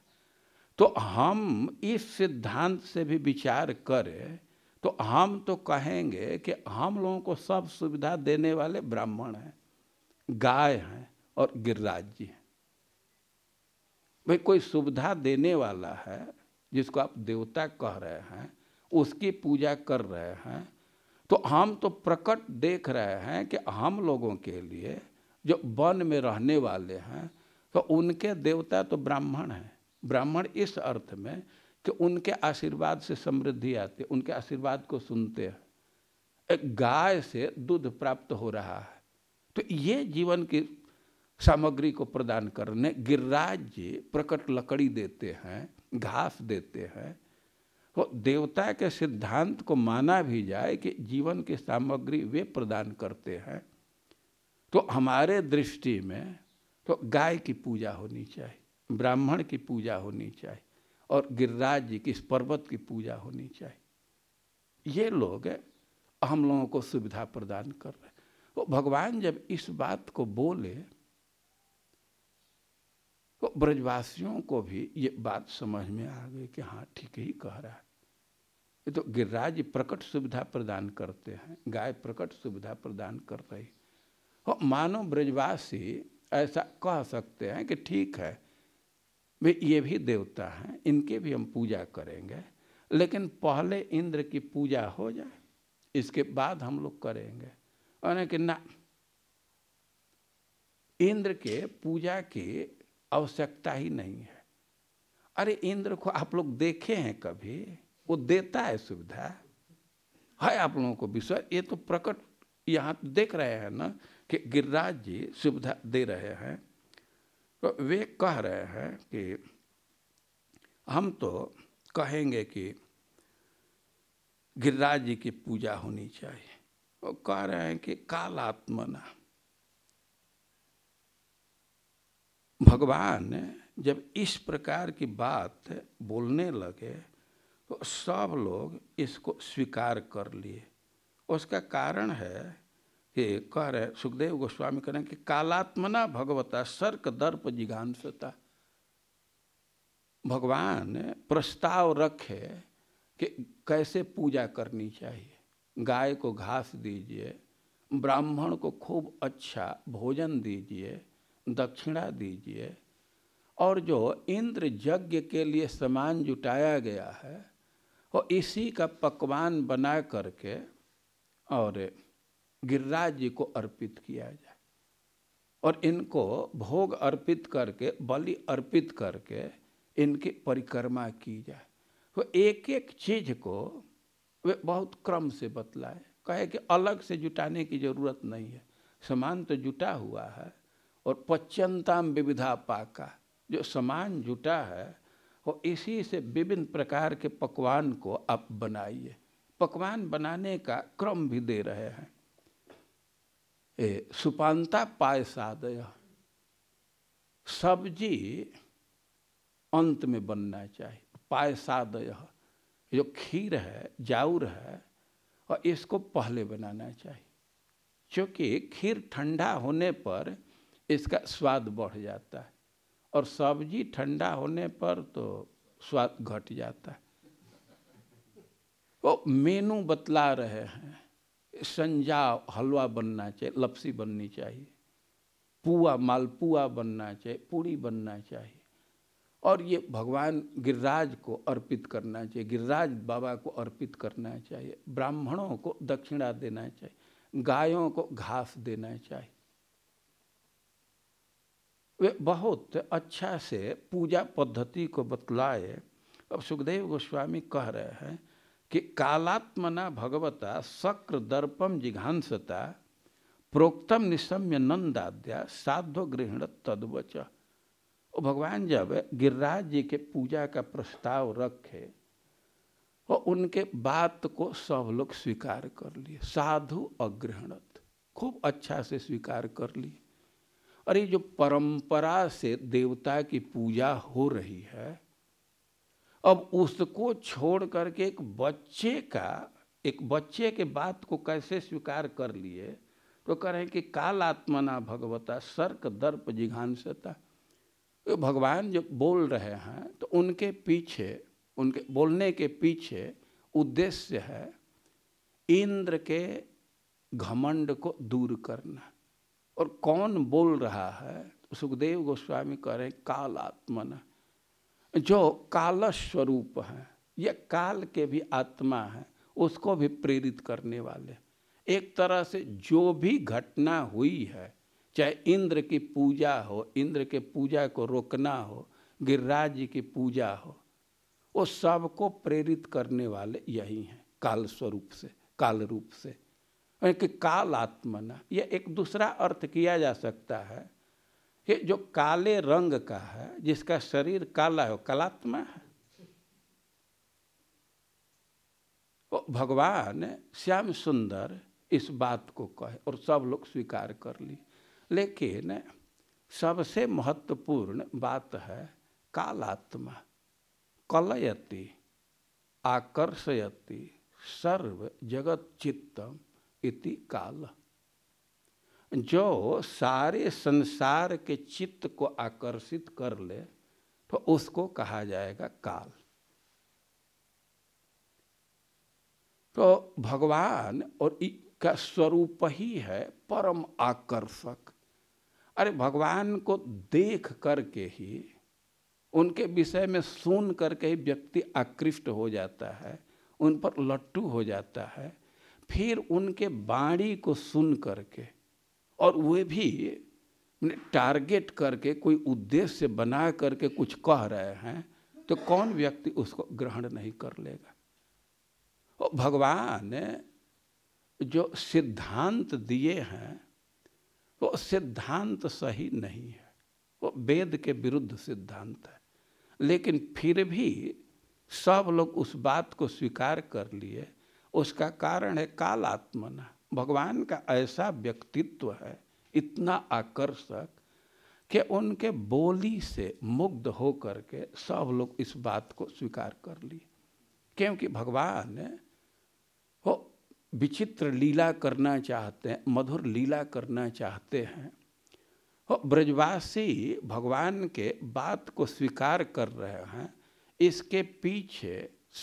तो हम इस सिद्धांत से भी विचार करें तो हम तो कहेंगे कि हम लोगों को सब सुविधा देने वाले ब्राह्मण हैं गाय हैं और गिरिराज जी हैं भाई कोई सुविधा देने वाला है जिसको आप देवता कह रहे हैं उसकी पूजा कर रहे हैं तो हम तो प्रकट देख रहे हैं कि हम लोगों के लिए जो वन में रहने वाले हैं तो उनके देवता तो ब्राह्मण हैं ब्राह्मण इस अर्थ में कि उनके आशीर्वाद से समृद्धि आती है उनके आशीर्वाद को सुनते हैं एक गाय से दूध प्राप्त हो रहा है तो ये जीवन की सामग्री को प्रदान करने गिरिराज जी प्रकट लकड़ी देते हैं घास देते हैं तो देवता के सिद्धांत को माना भी जाए कि जीवन की सामग्री वे प्रदान करते हैं तो हमारे दृष्टि में तो गाय की पूजा होनी चाहिए ब्राह्मण की पूजा होनी चाहिए और गिरिराज जी की इस पर्वत की पूजा होनी चाहिए ये लोग हम लोगों को सुविधा प्रदान कर रहे तो भगवान जब इस बात को बोले तो ब्रजवासियों को भी ये बात समझ में आ गई कि हाँ ठीक ही कह रहा है ये तो गिरिराज प्रकट सुविधा प्रदान करते हैं गाय प्रकट सुविधा प्रदान कर रही हो मानो ब्रजवासी ऐसा कह सकते हैं कि ठीक है वे ये भी देवता हैं इनके भी हम पूजा करेंगे लेकिन पहले इंद्र की पूजा हो जाए इसके बाद हम लोग करेंगे और कि ना इंद्र के पूजा की आवश्यकता ही नहीं है अरे इंद्र को आप लोग देखे हैं कभी वो देता है सुविधा है आप लोगों को विश्वास ये तो प्रकट यहाँ देख रहे हैं ना कि गिरिराज जी सुविधा दे रहे हैं तो वे कह रहे हैं कि हम तो कहेंगे कि गिरिराज जी की पूजा होनी चाहिए वो कह रहे हैं कि काल आत्मना भगवान जब इस प्रकार की बात बोलने लगे तो सब लोग इसको स्वीकार कर लिए उसका कारण है ये कह रहे सुखदेव गोस्वामी कह रहे हैं कि कालात्मना भगवता सर्क दर्प जिघांसता भगवान प्रस्ताव रखे कि कैसे पूजा करनी चाहिए गाय को घास दीजिए ब्राह्मण को खूब अच्छा भोजन दीजिए दक्षिणा दीजिए और जो इंद्र यज्ञ के लिए सामान जुटाया गया है वो इसी का पकवान बना करके और गिरिराज जी को अर्पित किया जाए और इनको भोग अर्पित करके बलि अर्पित करके इनकी परिक्रमा की जाए वो एक एक चीज को वे बहुत क्रम से बतलाए कहे कि अलग से जुटाने की जरूरत नहीं है समान तो जुटा हुआ है और पच्चनताम विविधा पाका जो समान जुटा है वो इसी से विभिन्न प्रकार के पकवान को आप बनाइए पकवान बनाने का क्रम भी दे रहे हैं ए, सुपानता पाय पायसादय सब्जी अंत में बनना चाहिए पायसादय जो खीर है जाऊर है और इसको पहले बनाना चाहिए क्योंकि खीर ठंडा होने पर इसका स्वाद बढ़ जाता है और सब्जी ठंडा होने पर तो स्वाद घट जाता है वो मेनू बतला रहे हैं संजा हलवा बनना चाहिए लपसी बननी चाहिए पुआ मालपुआ बनना चाहिए पूड़ी बनना चाहिए और ये भगवान गिरिराज को अर्पित करना चाहिए गिरिराज बाबा को अर्पित करना चाहिए ब्राह्मणों को दक्षिणा देना चाहिए गायों को घास देना चाहिए वे बहुत अच्छा से पूजा पद्धति को बतलाए अब सुखदेव गोस्वामी कह रहे हैं कि कालात्मना भगवता शक्र दर्पम जिघांसता प्रोक्तम निशम्य नंदाद्या साधो गृहण तद्वच और भगवान जब गिरिराज जी के पूजा का प्रस्ताव रखे और उनके बात को सब लोग स्वीकार कर लिए साधु अग्रहणत खूब अच्छा से स्वीकार कर लिए और ये जो परंपरा से देवता की पूजा हो रही है अब उसको छोड़ करके एक बच्चे का एक बच्चे के बात को कैसे स्वीकार कर लिए तो कह रहे हैं कि काल आत्मना भगवता सर्क दर्प जिघांसता तो भगवान जब बोल रहे हैं तो उनके पीछे उनके बोलने के पीछे उद्देश्य है इंद्र के घमंड को दूर करना और कौन बोल रहा है सुखदेव गोस्वामी कह रहे हैं काल आत्मना जो काल स्वरूप है ये काल के भी आत्मा है उसको भी प्रेरित करने वाले एक तरह से जो भी घटना हुई है चाहे इंद्र की पूजा हो इंद्र के पूजा को रोकना हो गिरिराज की पूजा हो वो सबको प्रेरित करने वाले यही हैं काल स्वरूप से काल रूप से कि काल ना यह एक दूसरा अर्थ किया जा सकता है कि जो काले रंग का है जिसका शरीर काला है कलात्मा है वो भगवान श्याम सुंदर इस बात को कहे और सब लोग स्वीकार कर ली लेकिन सबसे महत्वपूर्ण बात है कालात्मा कलयति आकर्षयति सर्व जगत चित्तम इति काल जो सारे संसार के चित्त को आकर्षित कर ले तो उसको कहा जाएगा काल तो भगवान और का स्वरूप ही है परम आकर्षक अरे भगवान को देख करके ही उनके विषय में सुन करके ही व्यक्ति आकृष्ट हो जाता है उन पर लट्टू हो जाता है फिर उनके बाणी को सुन करके और वे भी टारगेट करके कोई उद्देश्य बना करके कुछ कह रहे हैं तो कौन व्यक्ति उसको ग्रहण नहीं कर लेगा और भगवान जो सिद्धांत दिए हैं वो सिद्धांत सही नहीं है वो वेद के विरुद्ध सिद्धांत है लेकिन फिर भी सब लोग उस बात को स्वीकार कर लिए उसका कारण है काल आत्मना भगवान का ऐसा व्यक्तित्व है इतना आकर्षक कि उनके बोली से मुग्ध होकर के सब लोग इस बात को स्वीकार कर लिए क्योंकि भगवान वो विचित्र लीला करना चाहते हैं मधुर लीला करना चाहते हैं वो ब्रजवासी भगवान के बात को स्वीकार कर रहे हैं इसके पीछे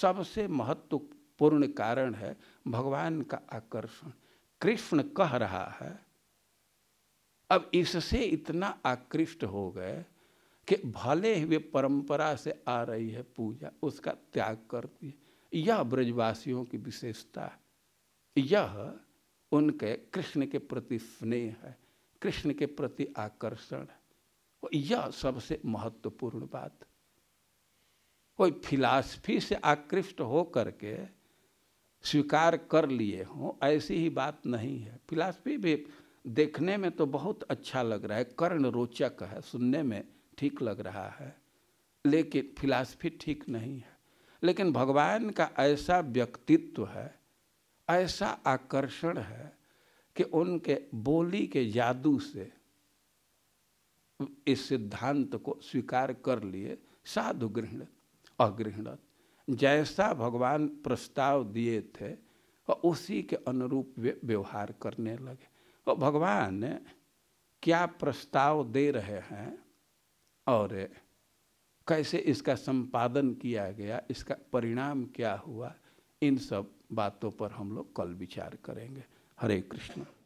सबसे महत्वपूर्ण कारण है भगवान का आकर्षण कृष्ण कह रहा है अब इससे इतना आकृष्ट हो गए कि भले ही वे परंपरा से आ रही है पूजा उसका त्याग करती है यह ब्रजवासियों की विशेषता है यह उनके कृष्ण के प्रति स्नेह है कृष्ण के प्रति आकर्षण है यह सबसे महत्वपूर्ण बात कोई फिलासफी से आकृष्ट हो करके के स्वीकार कर लिए हों ऐसी ही बात नहीं है फिलासफी भी देखने में तो बहुत अच्छा लग रहा है कर्ण रोचक है सुनने में ठीक लग रहा है लेकिन फिलासफी ठीक नहीं है लेकिन भगवान का ऐसा व्यक्तित्व है ऐसा आकर्षण है कि उनके बोली के जादू से इस सिद्धांत को स्वीकार कर लिए साधु गृहण अगृहणत जैसा भगवान प्रस्ताव दिए थे और उसी के अनुरूप व्यवहार करने लगे और भगवान क्या प्रस्ताव दे रहे हैं और कैसे इसका संपादन किया गया इसका परिणाम क्या हुआ इन सब बातों पर हम लोग कल विचार करेंगे हरे कृष्ण